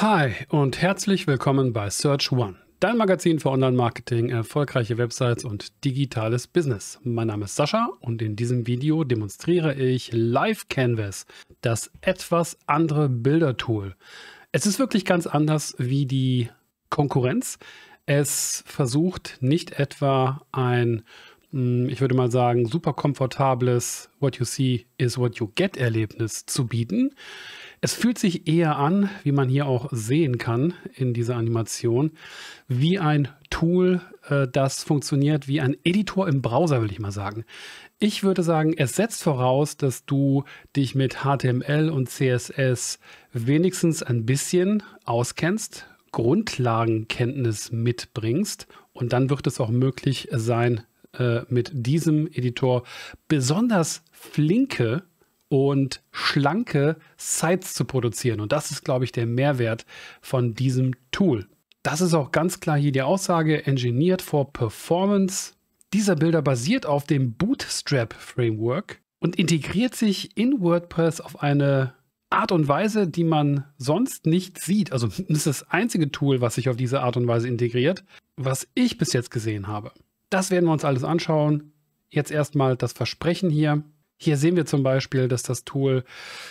Hi und herzlich willkommen bei Search One, dein Magazin für Online-Marketing, erfolgreiche Websites und digitales Business. Mein Name ist Sascha und in diesem Video demonstriere ich Live Canvas, das etwas andere Bildertool. Es ist wirklich ganz anders wie die Konkurrenz. Es versucht nicht etwa ein, hm, ich würde mal sagen, super komfortables What you see is what you get Erlebnis zu bieten. Es fühlt sich eher an, wie man hier auch sehen kann in dieser Animation, wie ein Tool, äh, das funktioniert wie ein Editor im Browser, will ich mal sagen. Ich würde sagen, es setzt voraus, dass du dich mit HTML und CSS wenigstens ein bisschen auskennst, Grundlagenkenntnis mitbringst und dann wird es auch möglich sein, äh, mit diesem Editor besonders flinke und schlanke Sites zu produzieren. Und das ist, glaube ich, der Mehrwert von diesem Tool. Das ist auch ganz klar hier die Aussage, engineered for performance. Dieser Bilder basiert auf dem Bootstrap Framework und integriert sich in WordPress auf eine Art und Weise, die man sonst nicht sieht. Also das ist das einzige Tool, was sich auf diese Art und Weise integriert, was ich bis jetzt gesehen habe. Das werden wir uns alles anschauen. Jetzt erstmal das Versprechen hier. Hier sehen wir zum Beispiel, dass das Tool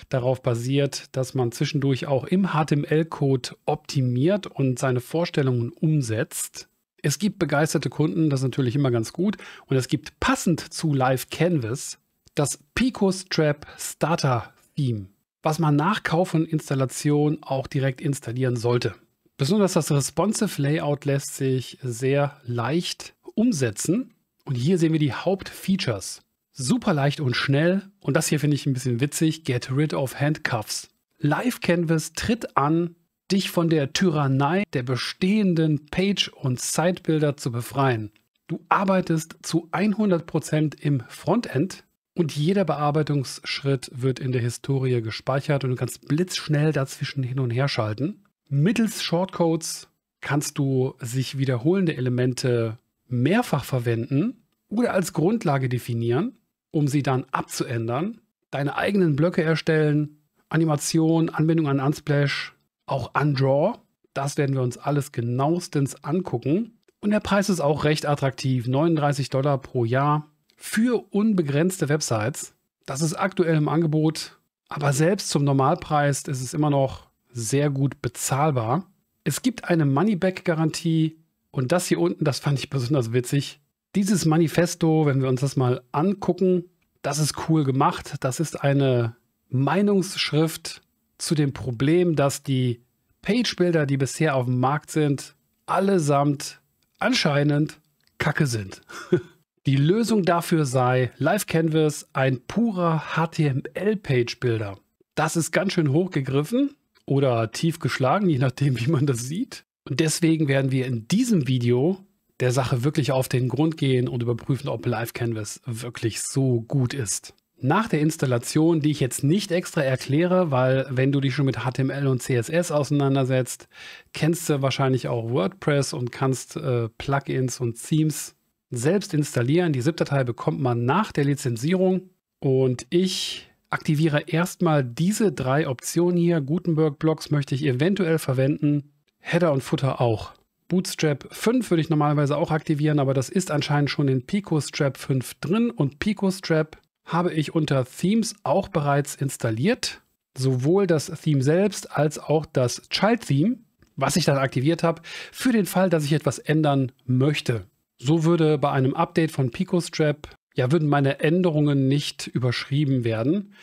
darauf basiert, dass man zwischendurch auch im HTML-Code optimiert und seine Vorstellungen umsetzt. Es gibt begeisterte Kunden, das ist natürlich immer ganz gut. Und es gibt passend zu Live Canvas das PicoStrap Starter Theme, was man nach Kauf und Installation auch direkt installieren sollte. Besonders das responsive Layout lässt sich sehr leicht umsetzen. Und hier sehen wir die Hauptfeatures. Super leicht und schnell. Und das hier finde ich ein bisschen witzig. Get rid of handcuffs. Live Canvas tritt an, dich von der Tyrannei der bestehenden Page- und Sidebilder zu befreien. Du arbeitest zu 100% im Frontend und jeder Bearbeitungsschritt wird in der Historie gespeichert und du kannst blitzschnell dazwischen hin und her schalten. Mittels Shortcodes kannst du sich wiederholende Elemente mehrfach verwenden oder als Grundlage definieren um sie dann abzuändern, deine eigenen Blöcke erstellen, Animation, Anbindung an Unsplash, auch Undraw. Das werden wir uns alles genauestens angucken. Und der Preis ist auch recht attraktiv, 39 Dollar pro Jahr für unbegrenzte Websites. Das ist aktuell im Angebot, aber selbst zum Normalpreis ist es immer noch sehr gut bezahlbar. Es gibt eine Money-Back-Garantie und das hier unten, das fand ich besonders witzig dieses Manifesto, wenn wir uns das mal angucken, das ist cool gemacht. Das ist eine Meinungsschrift zu dem Problem, dass die Page-Builder, die bisher auf dem Markt sind, allesamt anscheinend Kacke sind. Die Lösung dafür sei Live Canvas ein purer HTML-Page-Builder. Das ist ganz schön hochgegriffen oder tief geschlagen, je nachdem, wie man das sieht. Und deswegen werden wir in diesem Video der Sache wirklich auf den Grund gehen und überprüfen, ob Live Canvas wirklich so gut ist. Nach der Installation, die ich jetzt nicht extra erkläre, weil wenn du dich schon mit HTML und CSS auseinandersetzt, kennst du wahrscheinlich auch WordPress und kannst äh, Plugins und Themes selbst installieren. Die ZIP-Datei bekommt man nach der Lizenzierung und ich aktiviere erstmal diese drei Optionen hier. Gutenberg-Blocks möchte ich eventuell verwenden, Header und Footer auch. Bootstrap 5 würde ich normalerweise auch aktivieren, aber das ist anscheinend schon in PicoStrap 5 drin und PicoStrap habe ich unter Themes auch bereits installiert. Sowohl das Theme selbst als auch das Child Theme, was ich dann aktiviert habe, für den Fall, dass ich etwas ändern möchte. So würde bei einem Update von PicoStrap ja, würden meine Änderungen nicht überschrieben werden,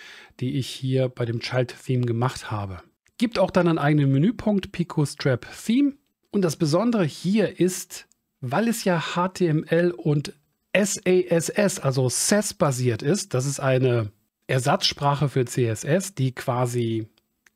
die ich hier bei dem Child Theme gemacht habe. Gibt auch dann einen eigenen Menüpunkt PicoStrap Theme und das Besondere hier ist, weil es ja HTML und SASS, also SAS basiert ist, das ist eine Ersatzsprache für CSS, die quasi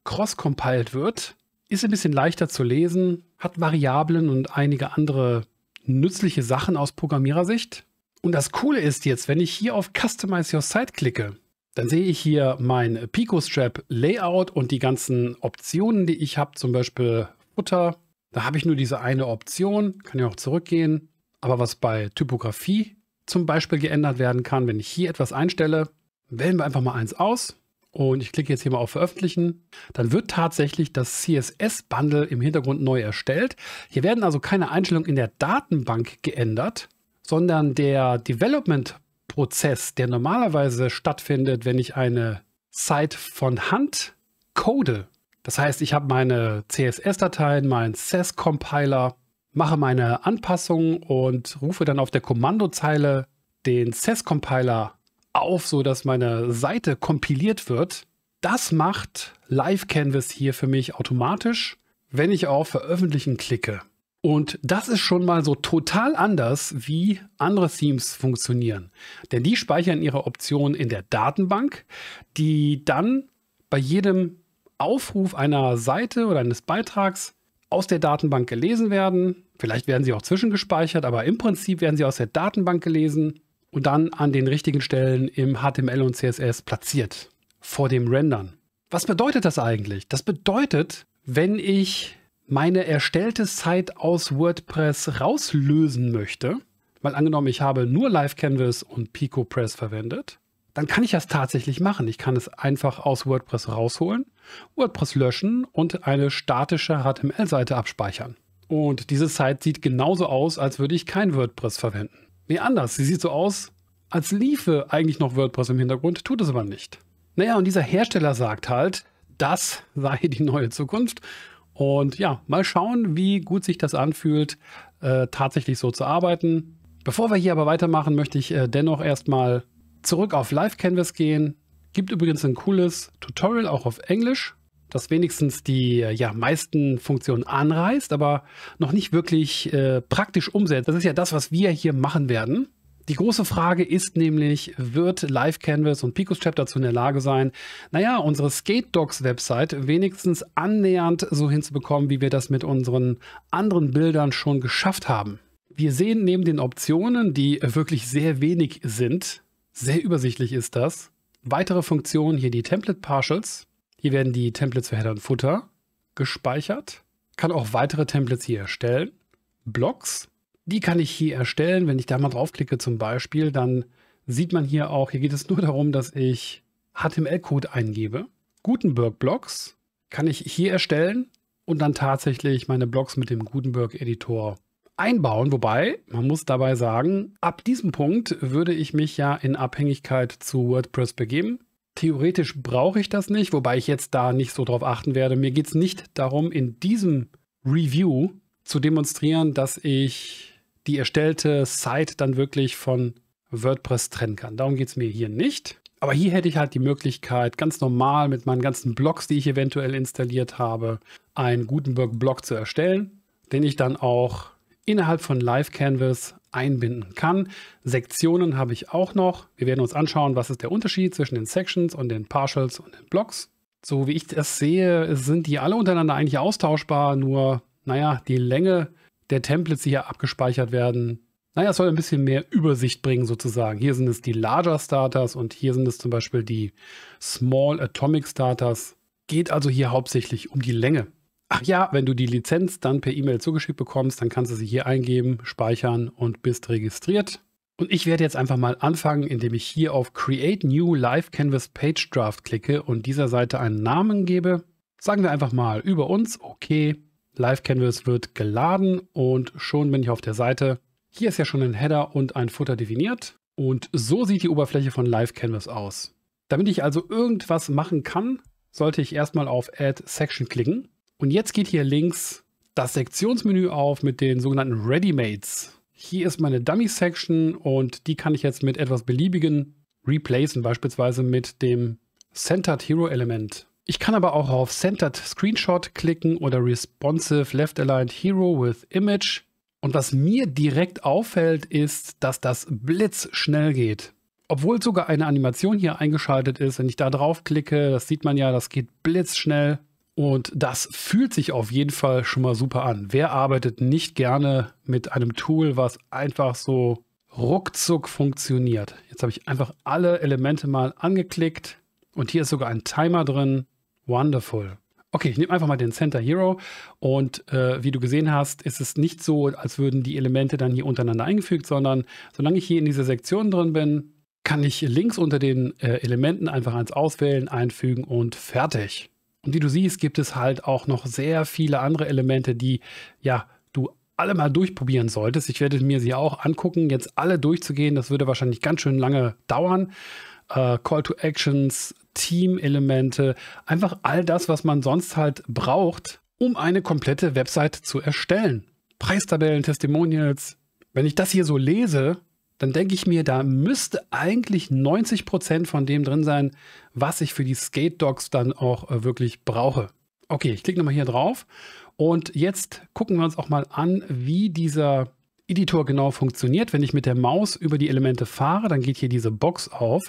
cross-compiled wird, ist ein bisschen leichter zu lesen, hat Variablen und einige andere nützliche Sachen aus Programmierersicht. Und das Coole ist jetzt, wenn ich hier auf Customize Your Site klicke, dann sehe ich hier mein Pico Strap Layout und die ganzen Optionen, die ich habe, zum Beispiel Footer, da habe ich nur diese eine Option, kann ja auch zurückgehen. Aber was bei Typografie zum Beispiel geändert werden kann, wenn ich hier etwas einstelle, wählen wir einfach mal eins aus und ich klicke jetzt hier mal auf Veröffentlichen, dann wird tatsächlich das CSS-Bundle im Hintergrund neu erstellt. Hier werden also keine Einstellungen in der Datenbank geändert, sondern der Development-Prozess, der normalerweise stattfindet, wenn ich eine Site von Hand code, das heißt, ich habe meine CSS-Dateien, meinen CSS-Compiler, mache meine Anpassungen und rufe dann auf der Kommandozeile den CSS-Compiler auf, sodass meine Seite kompiliert wird. Das macht Live Canvas hier für mich automatisch, wenn ich auf Veröffentlichen klicke. Und das ist schon mal so total anders, wie andere Themes funktionieren. Denn die speichern ihre Optionen in der Datenbank, die dann bei jedem Aufruf einer Seite oder eines Beitrags aus der Datenbank gelesen werden. Vielleicht werden sie auch zwischengespeichert, aber im Prinzip werden sie aus der Datenbank gelesen und dann an den richtigen Stellen im HTML und CSS platziert vor dem Rendern. Was bedeutet das eigentlich? Das bedeutet, wenn ich meine erstellte Site aus WordPress rauslösen möchte, weil angenommen, ich habe nur Live Canvas und PicoPress verwendet, dann kann ich das tatsächlich machen. Ich kann es einfach aus WordPress rausholen WordPress löschen und eine statische HTML-Seite abspeichern. Und diese Site sieht genauso aus, als würde ich kein WordPress verwenden. Nee, anders. Sie sieht so aus, als liefe eigentlich noch WordPress im Hintergrund, tut es aber nicht. Naja, und dieser Hersteller sagt halt, das sei die neue Zukunft. Und ja, mal schauen, wie gut sich das anfühlt, äh, tatsächlich so zu arbeiten. Bevor wir hier aber weitermachen, möchte ich äh, dennoch erstmal zurück auf Live Canvas gehen Gibt übrigens ein cooles Tutorial auch auf Englisch, das wenigstens die äh, ja, meisten Funktionen anreißt, aber noch nicht wirklich äh, praktisch umsetzt. Das ist ja das, was wir hier machen werden. Die große Frage ist nämlich, wird Live Canvas und Picos PicoChap dazu in der Lage sein, naja, unsere Skate Dogs Website wenigstens annähernd so hinzubekommen, wie wir das mit unseren anderen Bildern schon geschafft haben. Wir sehen neben den Optionen, die wirklich sehr wenig sind, sehr übersichtlich ist das, Weitere Funktionen hier die Template Partials. Hier werden die Templates für Header und Footer gespeichert. Kann auch weitere Templates hier erstellen. Blocks. Die kann ich hier erstellen. Wenn ich da mal draufklicke zum Beispiel, dann sieht man hier auch, hier geht es nur darum, dass ich HTML-Code eingebe. Gutenberg-Blocks kann ich hier erstellen und dann tatsächlich meine Blocks mit dem Gutenberg-Editor einbauen. Wobei, man muss dabei sagen, ab diesem Punkt würde ich mich ja in Abhängigkeit zu WordPress begeben. Theoretisch brauche ich das nicht, wobei ich jetzt da nicht so drauf achten werde. Mir geht es nicht darum, in diesem Review zu demonstrieren, dass ich die erstellte Site dann wirklich von WordPress trennen kann. Darum geht es mir hier nicht. Aber hier hätte ich halt die Möglichkeit, ganz normal mit meinen ganzen Blogs, die ich eventuell installiert habe, einen Gutenberg-Blog zu erstellen, den ich dann auch innerhalb von Live Canvas einbinden kann. Sektionen habe ich auch noch. Wir werden uns anschauen, was ist der Unterschied zwischen den Sections und den Partials und den Blocks. So wie ich das sehe, sind die alle untereinander eigentlich austauschbar, nur, naja, die Länge der Templates, die hier abgespeichert werden, naja, es soll ein bisschen mehr Übersicht bringen sozusagen. Hier sind es die Larger Starters und hier sind es zum Beispiel die Small Atomic Starters. Geht also hier hauptsächlich um die Länge. Ach ja, wenn du die Lizenz dann per E-Mail zugeschickt bekommst, dann kannst du sie hier eingeben, speichern und bist registriert. Und ich werde jetzt einfach mal anfangen, indem ich hier auf Create New Live Canvas Page Draft klicke und dieser Seite einen Namen gebe. Sagen wir einfach mal über uns, okay, Live Canvas wird geladen und schon bin ich auf der Seite. Hier ist ja schon ein Header und ein Footer definiert und so sieht die Oberfläche von Live Canvas aus. Damit ich also irgendwas machen kann, sollte ich erstmal auf Add Section klicken und jetzt geht hier links das Sektionsmenü auf mit den sogenannten Readymates. Hier ist meine Dummy-Section und die kann ich jetzt mit etwas beliebigen replacen, beispielsweise mit dem Centered Hero Element. Ich kann aber auch auf Centered Screenshot klicken oder Responsive Left Aligned Hero with Image. Und was mir direkt auffällt, ist, dass das blitzschnell geht. Obwohl sogar eine Animation hier eingeschaltet ist, wenn ich da drauf klicke, das sieht man ja, das geht blitzschnell. Und das fühlt sich auf jeden Fall schon mal super an. Wer arbeitet nicht gerne mit einem Tool, was einfach so ruckzuck funktioniert? Jetzt habe ich einfach alle Elemente mal angeklickt und hier ist sogar ein Timer drin. Wonderful. Okay, ich nehme einfach mal den Center Hero und äh, wie du gesehen hast, ist es nicht so, als würden die Elemente dann hier untereinander eingefügt, sondern solange ich hier in dieser Sektion drin bin, kann ich links unter den äh, Elementen einfach eins auswählen, einfügen und fertig. Und wie du siehst, gibt es halt auch noch sehr viele andere Elemente, die ja du alle mal durchprobieren solltest. Ich werde mir sie auch angucken. Jetzt alle durchzugehen, das würde wahrscheinlich ganz schön lange dauern. Äh, Call to Actions, Team-Elemente, einfach all das, was man sonst halt braucht, um eine komplette Website zu erstellen. Preistabellen, Testimonials. Wenn ich das hier so lese, dann denke ich mir, da müsste eigentlich 90% Prozent von dem drin sein, was ich für die Skate Dogs dann auch äh, wirklich brauche. Okay, ich klicke nochmal hier drauf und jetzt gucken wir uns auch mal an, wie dieser Editor genau funktioniert. Wenn ich mit der Maus über die Elemente fahre, dann geht hier diese Box auf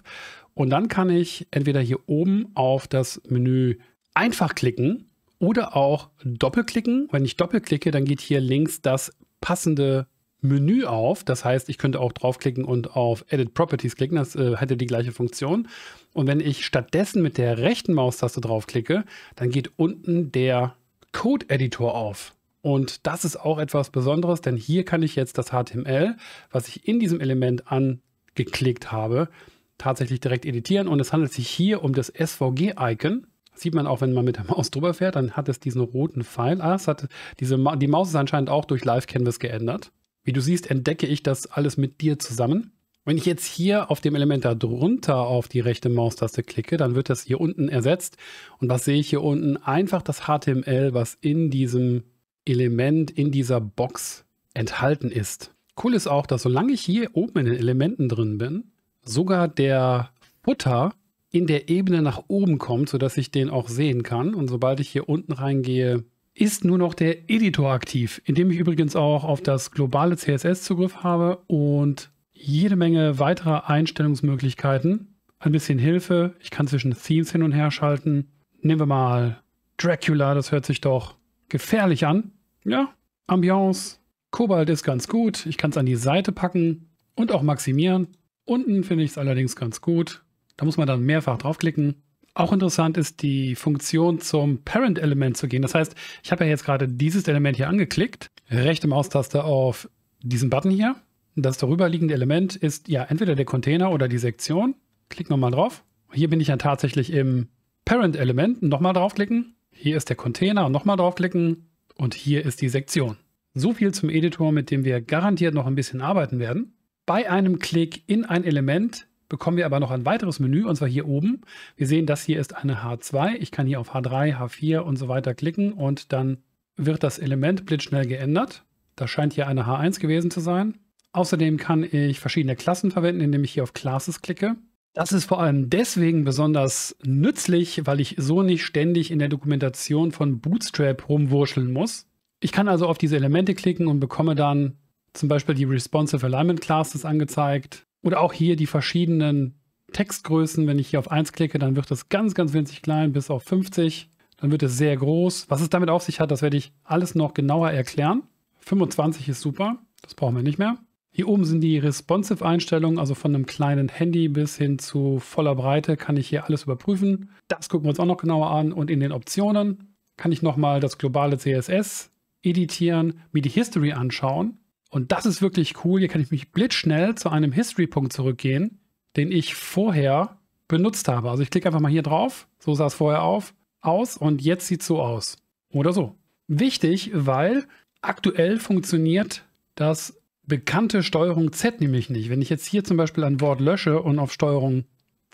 und dann kann ich entweder hier oben auf das Menü einfach klicken oder auch doppelklicken. Wenn ich doppelklicke, dann geht hier links das passende Menü auf. Das heißt, ich könnte auch draufklicken und auf Edit Properties klicken. Das äh, hätte die gleiche Funktion. Und wenn ich stattdessen mit der rechten Maustaste draufklicke, dann geht unten der Code-Editor auf. Und das ist auch etwas Besonderes, denn hier kann ich jetzt das HTML, was ich in diesem Element angeklickt habe, tatsächlich direkt editieren. Und es handelt sich hier um das SVG-Icon. Sieht man auch, wenn man mit der Maus drüber fährt, dann hat es diesen roten Pfeil. Ah, es hat diese Ma die Maus ist anscheinend auch durch Live Canvas geändert. Wie du siehst, entdecke ich das alles mit dir zusammen. Wenn ich jetzt hier auf dem Element darunter auf die rechte Maustaste klicke, dann wird das hier unten ersetzt. Und was sehe ich hier unten? Einfach das HTML, was in diesem Element, in dieser Box enthalten ist. Cool ist auch, dass solange ich hier oben in den Elementen drin bin, sogar der Footer in der Ebene nach oben kommt, sodass ich den auch sehen kann. Und sobald ich hier unten reingehe, ist nur noch der Editor aktiv, in dem ich übrigens auch auf das globale CSS Zugriff habe und jede Menge weiterer Einstellungsmöglichkeiten. Ein bisschen Hilfe. Ich kann zwischen Themes hin und her schalten. Nehmen wir mal Dracula, das hört sich doch gefährlich an. Ja, Ambiance. Kobalt ist ganz gut. Ich kann es an die Seite packen und auch maximieren. Unten finde ich es allerdings ganz gut. Da muss man dann mehrfach draufklicken. Auch interessant ist die Funktion zum Parent-Element zu gehen. Das heißt, ich habe ja jetzt gerade dieses Element hier angeklickt, rechte Maustaste auf diesen Button hier das darüberliegende Element ist ja entweder der Container oder die Sektion. Klick nochmal drauf. Hier bin ich dann tatsächlich im Parent-Element. Nochmal draufklicken. Hier ist der Container. Nochmal draufklicken. Und hier ist die Sektion. So viel zum Editor, mit dem wir garantiert noch ein bisschen arbeiten werden. Bei einem Klick in ein Element bekommen wir aber noch ein weiteres Menü, und zwar hier oben. Wir sehen, das hier ist eine H2. Ich kann hier auf H3, H4 und so weiter klicken und dann wird das Element blitzschnell geändert. Das scheint hier eine H1 gewesen zu sein. Außerdem kann ich verschiedene Klassen verwenden, indem ich hier auf Classes klicke. Das ist vor allem deswegen besonders nützlich, weil ich so nicht ständig in der Dokumentation von Bootstrap rumwurscheln muss. Ich kann also auf diese Elemente klicken und bekomme dann zum Beispiel die Responsive Alignment Classes angezeigt oder auch hier die verschiedenen Textgrößen. Wenn ich hier auf 1 klicke, dann wird es ganz, ganz winzig klein bis auf 50. Dann wird es sehr groß. Was es damit auf sich hat, das werde ich alles noch genauer erklären. 25 ist super, das brauchen wir nicht mehr. Hier oben sind die responsive Einstellungen, also von einem kleinen Handy bis hin zu voller Breite kann ich hier alles überprüfen. Das gucken wir uns auch noch genauer an. Und in den Optionen kann ich nochmal das globale CSS editieren, mir die History anschauen. Und das ist wirklich cool. Hier kann ich mich blitzschnell zu einem History-Punkt zurückgehen, den ich vorher benutzt habe. Also ich klicke einfach mal hier drauf. So sah es vorher auf, aus und jetzt sieht es so aus. Oder so. Wichtig, weil aktuell funktioniert das bekannte Steuerung Z nämlich nicht. Wenn ich jetzt hier zum Beispiel ein Wort lösche und auf Steuerung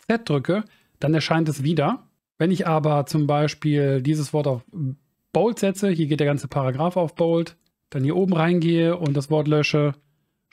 Z drücke, dann erscheint es wieder. Wenn ich aber zum Beispiel dieses Wort auf Bold setze, hier geht der ganze Paragraph auf Bold, dann hier oben reingehe und das Wort lösche,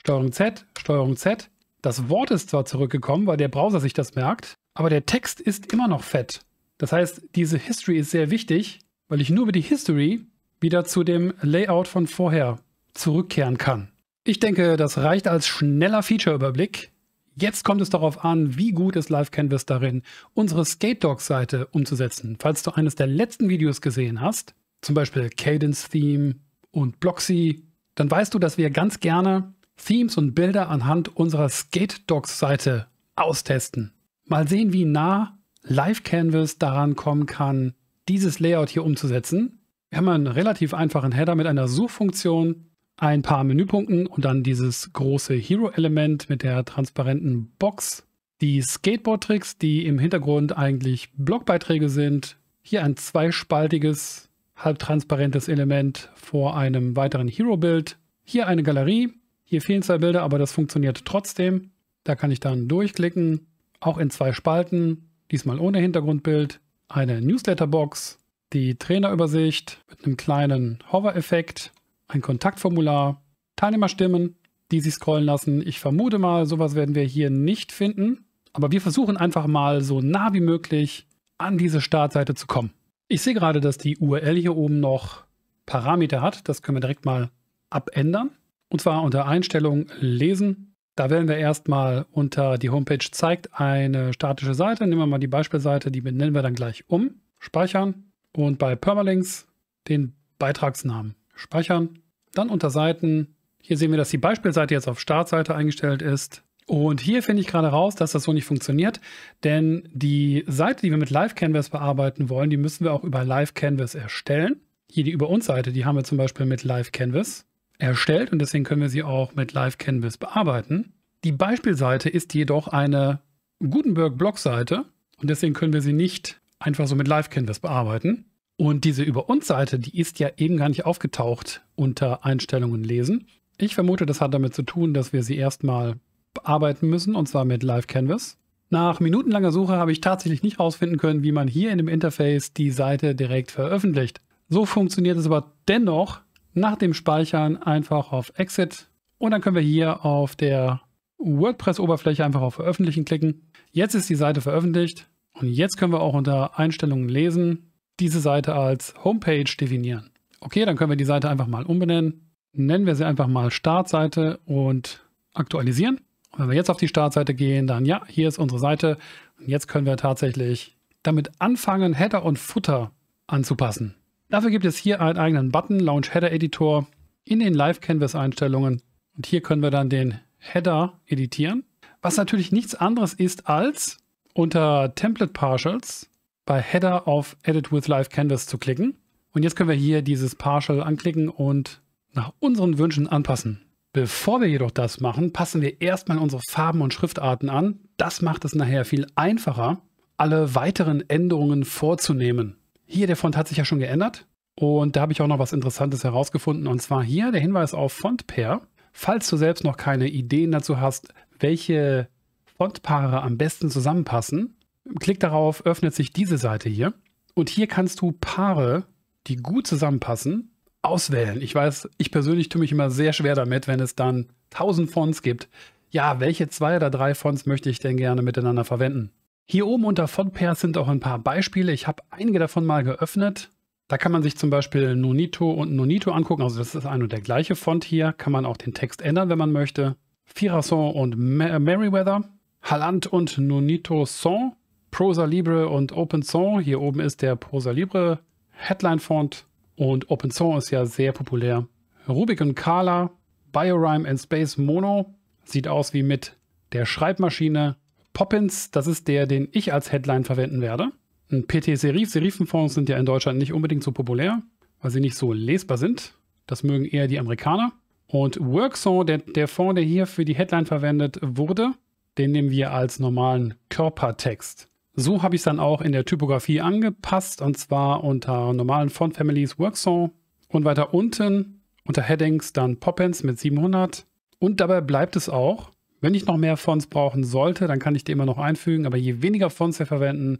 Steuerung Z, Steuerung Z. Das Wort ist zwar zurückgekommen, weil der Browser sich das merkt, aber der Text ist immer noch fett. Das heißt, diese History ist sehr wichtig, weil ich nur über die History wieder zu dem Layout von vorher zurückkehren kann. Ich denke, das reicht als schneller Feature-Überblick. Jetzt kommt es darauf an, wie gut ist Live Canvas darin, unsere Skate-Dogs-Seite umzusetzen. Falls du eines der letzten Videos gesehen hast, zum Beispiel Cadence Theme und Bloxy, dann weißt du, dass wir ganz gerne Themes und Bilder anhand unserer Skate-Dogs-Seite austesten. Mal sehen, wie nah Live Canvas daran kommen kann, dieses Layout hier umzusetzen. Wir haben einen relativ einfachen Header mit einer Suchfunktion, ein paar Menüpunkten und dann dieses große Hero-Element mit der transparenten Box. Die Skateboard-Tricks, die im Hintergrund eigentlich Blogbeiträge sind. Hier ein zweispaltiges, halbtransparentes Element vor einem weiteren Hero-Bild. Hier eine Galerie. Hier fehlen zwei Bilder, aber das funktioniert trotzdem. Da kann ich dann durchklicken. Auch in zwei Spalten, diesmal ohne Hintergrundbild. Eine Newsletter-Box, die Trainerübersicht mit einem kleinen Hover-Effekt ein Kontaktformular, Teilnehmerstimmen, die sich scrollen lassen. Ich vermute mal, sowas werden wir hier nicht finden. Aber wir versuchen einfach mal so nah wie möglich an diese Startseite zu kommen. Ich sehe gerade, dass die URL hier oben noch Parameter hat. Das können wir direkt mal abändern. Und zwar unter Einstellung lesen. Da werden wir erstmal unter die Homepage zeigt eine statische Seite. Nehmen wir mal die Beispielseite, die benennen wir dann gleich um. Speichern und bei Permalinks den Beitragsnamen speichern. Dann unter Seiten. Hier sehen wir, dass die Beispielseite jetzt auf Startseite eingestellt ist. Und hier finde ich gerade raus, dass das so nicht funktioniert, denn die Seite, die wir mit Live Canvas bearbeiten wollen, die müssen wir auch über Live Canvas erstellen. Hier die Über uns Seite, die haben wir zum Beispiel mit Live Canvas erstellt und deswegen können wir sie auch mit Live Canvas bearbeiten. Die Beispielseite ist jedoch eine Gutenberg Blog Seite und deswegen können wir sie nicht einfach so mit Live Canvas bearbeiten. Und diese Über uns Seite, die ist ja eben gar nicht aufgetaucht unter Einstellungen lesen. Ich vermute, das hat damit zu tun, dass wir sie erstmal bearbeiten müssen, und zwar mit Live Canvas. Nach minutenlanger Suche habe ich tatsächlich nicht herausfinden können, wie man hier in dem Interface die Seite direkt veröffentlicht. So funktioniert es aber dennoch nach dem Speichern einfach auf Exit und dann können wir hier auf der WordPress-Oberfläche einfach auf Veröffentlichen klicken. Jetzt ist die Seite veröffentlicht und jetzt können wir auch unter Einstellungen lesen diese Seite als Homepage definieren. Okay, dann können wir die Seite einfach mal umbenennen. Nennen wir sie einfach mal Startseite und aktualisieren. Und wenn wir jetzt auf die Startseite gehen, dann ja, hier ist unsere Seite. Und jetzt können wir tatsächlich damit anfangen, Header und Footer anzupassen. Dafür gibt es hier einen eigenen Button, Launch Header Editor, in den Live Canvas Einstellungen. Und hier können wir dann den Header editieren, was natürlich nichts anderes ist als unter Template Partials bei Header auf Edit with Live Canvas zu klicken. Und jetzt können wir hier dieses Partial anklicken und nach unseren Wünschen anpassen. Bevor wir jedoch das machen, passen wir erstmal unsere Farben und Schriftarten an. Das macht es nachher viel einfacher, alle weiteren Änderungen vorzunehmen. Hier, der Font hat sich ja schon geändert. Und da habe ich auch noch was Interessantes herausgefunden. Und zwar hier der Hinweis auf Fontpair. Falls du selbst noch keine Ideen dazu hast, welche Fontpaare am besten zusammenpassen, Klick darauf, öffnet sich diese Seite hier. Und hier kannst du Paare, die gut zusammenpassen, auswählen. Ich weiß, ich persönlich tue mich immer sehr schwer damit, wenn es dann 1000 Fonts gibt. Ja, welche zwei oder drei Fonts möchte ich denn gerne miteinander verwenden? Hier oben unter Font Pairs sind auch ein paar Beispiele. Ich habe einige davon mal geöffnet. Da kann man sich zum Beispiel Nonito und Nonito angucken. Also das ist ein und der gleiche Font hier. Kann man auch den Text ändern, wenn man möchte. Firason und Meriwether. Halland und Nonito Son Prosa Libre und Open Song. Hier oben ist der Prosa Libre Headline Font und Open Song ist ja sehr populär. Rubik und Carla, Biorhyme and Space Mono sieht aus wie mit der Schreibmaschine. Poppins, das ist der, den ich als Headline verwenden werde. Ein PT-Serif, Serifenfonds sind ja in Deutschland nicht unbedingt so populär, weil sie nicht so lesbar sind. Das mögen eher die Amerikaner. Und Workson, der, der Fonds, der hier für die Headline verwendet wurde, den nehmen wir als normalen Körpertext so habe ich es dann auch in der Typografie angepasst und zwar unter normalen Font Families Workson und weiter unten unter Headings dann Poppens mit 700 und dabei bleibt es auch. Wenn ich noch mehr Fonts brauchen sollte, dann kann ich die immer noch einfügen, aber je weniger Fonts wir verwenden,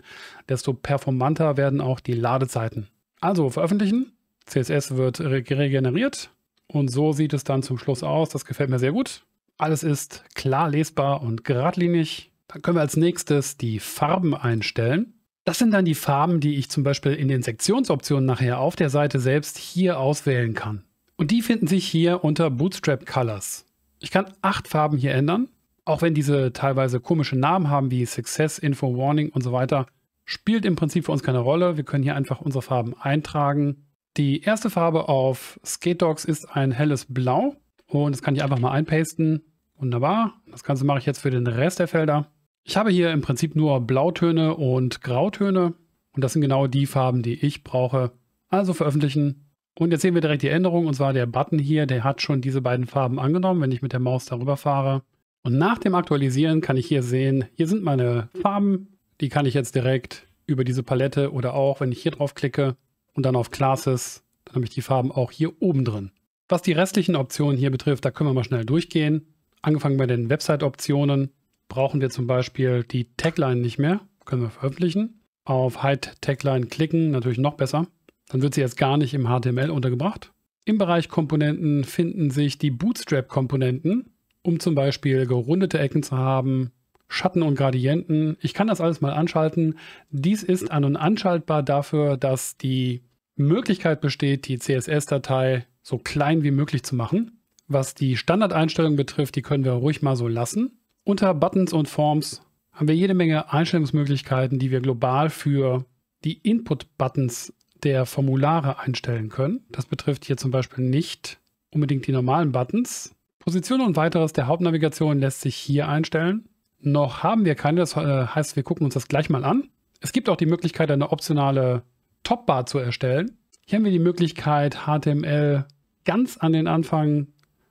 desto performanter werden auch die Ladezeiten. Also veröffentlichen, CSS wird regeneriert und so sieht es dann zum Schluss aus. Das gefällt mir sehr gut. Alles ist klar lesbar und geradlinig. Dann können wir als nächstes die Farben einstellen. Das sind dann die Farben, die ich zum Beispiel in den Sektionsoptionen nachher auf der Seite selbst hier auswählen kann. Und die finden sich hier unter Bootstrap Colors. Ich kann acht Farben hier ändern. Auch wenn diese teilweise komische Namen haben wie Success, Info, Warning und so weiter, spielt im Prinzip für uns keine Rolle. Wir können hier einfach unsere Farben eintragen. Die erste Farbe auf Skate Dogs ist ein helles Blau. Und das kann ich einfach mal einpasten. Wunderbar. Das Ganze mache ich jetzt für den Rest der Felder. Ich habe hier im Prinzip nur Blautöne und Grautöne und das sind genau die Farben, die ich brauche. Also veröffentlichen. Und jetzt sehen wir direkt die Änderung und zwar der Button hier, der hat schon diese beiden Farben angenommen, wenn ich mit der Maus darüber fahre. Und nach dem Aktualisieren kann ich hier sehen, hier sind meine Farben. Die kann ich jetzt direkt über diese Palette oder auch, wenn ich hier drauf klicke und dann auf Classes, dann habe ich die Farben auch hier oben drin. Was die restlichen Optionen hier betrifft, da können wir mal schnell durchgehen. Angefangen bei den Website-Optionen brauchen wir zum Beispiel die Tagline nicht mehr. Können wir veröffentlichen. Auf Hide Tagline klicken, natürlich noch besser. Dann wird sie jetzt gar nicht im HTML untergebracht. Im Bereich Komponenten finden sich die Bootstrap-Komponenten, um zum Beispiel gerundete Ecken zu haben, Schatten und Gradienten. Ich kann das alles mal anschalten. Dies ist an- und anschaltbar dafür, dass die Möglichkeit besteht, die CSS-Datei so klein wie möglich zu machen. Was die Standardeinstellungen betrifft, die können wir ruhig mal so lassen unter Buttons und Forms haben wir jede Menge Einstellungsmöglichkeiten, die wir global für die Input-Buttons der Formulare einstellen können. Das betrifft hier zum Beispiel nicht unbedingt die normalen Buttons. Position und weiteres der Hauptnavigation lässt sich hier einstellen. Noch haben wir keine, das äh, heißt, wir gucken uns das gleich mal an. Es gibt auch die Möglichkeit, eine optionale Topbar zu erstellen. Hier haben wir die Möglichkeit, HTML ganz an den Anfang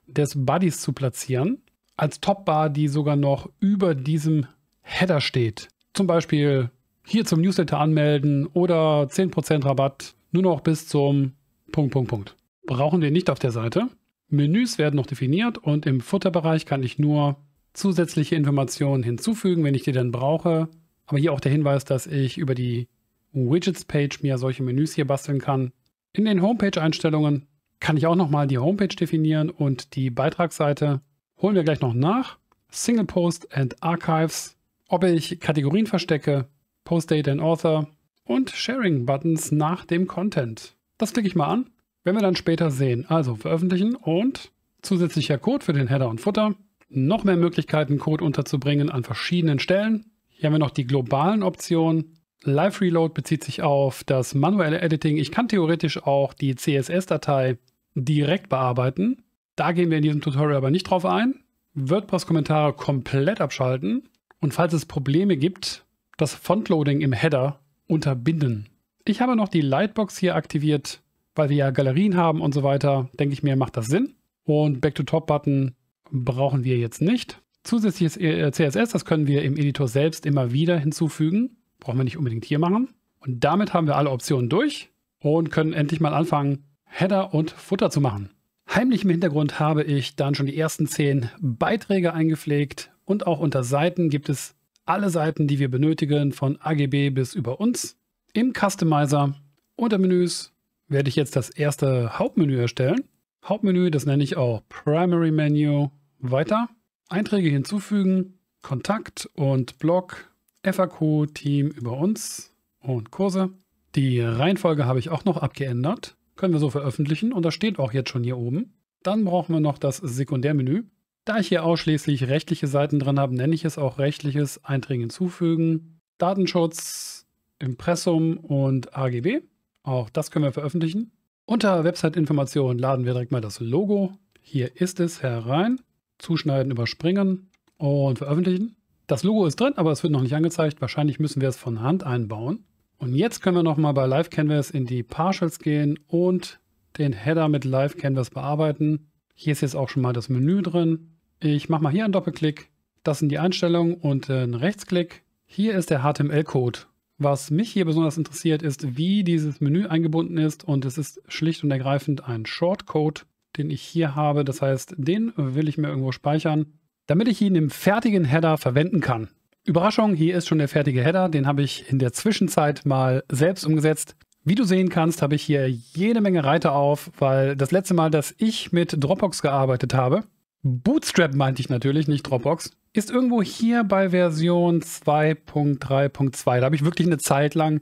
des Buddies zu platzieren als Topbar, die sogar noch über diesem Header steht. Zum Beispiel hier zum Newsletter anmelden oder 10% Rabatt nur noch bis zum Punkt, Punkt, Punkt. Brauchen wir nicht auf der Seite. Menüs werden noch definiert und im Futterbereich kann ich nur zusätzliche Informationen hinzufügen, wenn ich die dann brauche. Aber hier auch der Hinweis, dass ich über die Widgets-Page mir solche Menüs hier basteln kann. In den Homepage-Einstellungen kann ich auch nochmal die Homepage definieren und die Beitragsseite. Holen wir gleich noch nach. Single Post and Archives. Ob ich Kategorien verstecke, Post Date and Author und Sharing Buttons nach dem Content. Das klicke ich mal an. Wenn wir dann später sehen. Also veröffentlichen und zusätzlicher Code für den Header und Footer. Noch mehr Möglichkeiten, Code unterzubringen an verschiedenen Stellen. Hier haben wir noch die globalen Optionen. Live Reload bezieht sich auf das manuelle Editing. Ich kann theoretisch auch die CSS-Datei direkt bearbeiten. Da gehen wir in diesem Tutorial aber nicht drauf ein. WordPress-Kommentare komplett abschalten und falls es Probleme gibt, das Fontloading im Header unterbinden. Ich habe noch die Lightbox hier aktiviert, weil wir ja Galerien haben und so weiter. Denke ich mir, macht das Sinn. Und Back-to-Top-Button brauchen wir jetzt nicht. Zusätzliches äh, CSS, das können wir im Editor selbst immer wieder hinzufügen. Brauchen wir nicht unbedingt hier machen. Und damit haben wir alle Optionen durch und können endlich mal anfangen, Header und Futter zu machen. Heimlich im Hintergrund habe ich dann schon die ersten zehn Beiträge eingepflegt und auch unter Seiten gibt es alle Seiten, die wir benötigen, von AGB bis über uns. Im Customizer unter Menüs werde ich jetzt das erste Hauptmenü erstellen. Hauptmenü, das nenne ich auch Primary Menu. Weiter. Einträge hinzufügen, Kontakt und Blog, FAQ, Team über uns und Kurse. Die Reihenfolge habe ich auch noch abgeändert. Können wir so veröffentlichen und das steht auch jetzt schon hier oben. Dann brauchen wir noch das Sekundärmenü. Da ich hier ausschließlich rechtliche Seiten drin habe, nenne ich es auch rechtliches Einträge hinzufügen, Datenschutz, Impressum und AGB. Auch das können wir veröffentlichen. Unter Website-Informationen laden wir direkt mal das Logo. Hier ist es herein. Zuschneiden, überspringen und veröffentlichen. Das Logo ist drin, aber es wird noch nicht angezeigt. Wahrscheinlich müssen wir es von Hand einbauen. Und jetzt können wir nochmal bei Live Canvas in die Partials gehen und den Header mit Live Canvas bearbeiten. Hier ist jetzt auch schon mal das Menü drin. Ich mache mal hier einen Doppelklick. Das sind die Einstellungen und einen Rechtsklick. Hier ist der HTML-Code. Was mich hier besonders interessiert, ist, wie dieses Menü eingebunden ist. Und es ist schlicht und ergreifend ein Shortcode, den ich hier habe. Das heißt, den will ich mir irgendwo speichern, damit ich ihn im fertigen Header verwenden kann. Überraschung, hier ist schon der fertige Header, den habe ich in der Zwischenzeit mal selbst umgesetzt. Wie du sehen kannst, habe ich hier jede Menge Reiter auf, weil das letzte Mal, dass ich mit Dropbox gearbeitet habe, Bootstrap meinte ich natürlich, nicht Dropbox, ist irgendwo hier bei Version 2.3.2. Da habe ich wirklich eine Zeit lang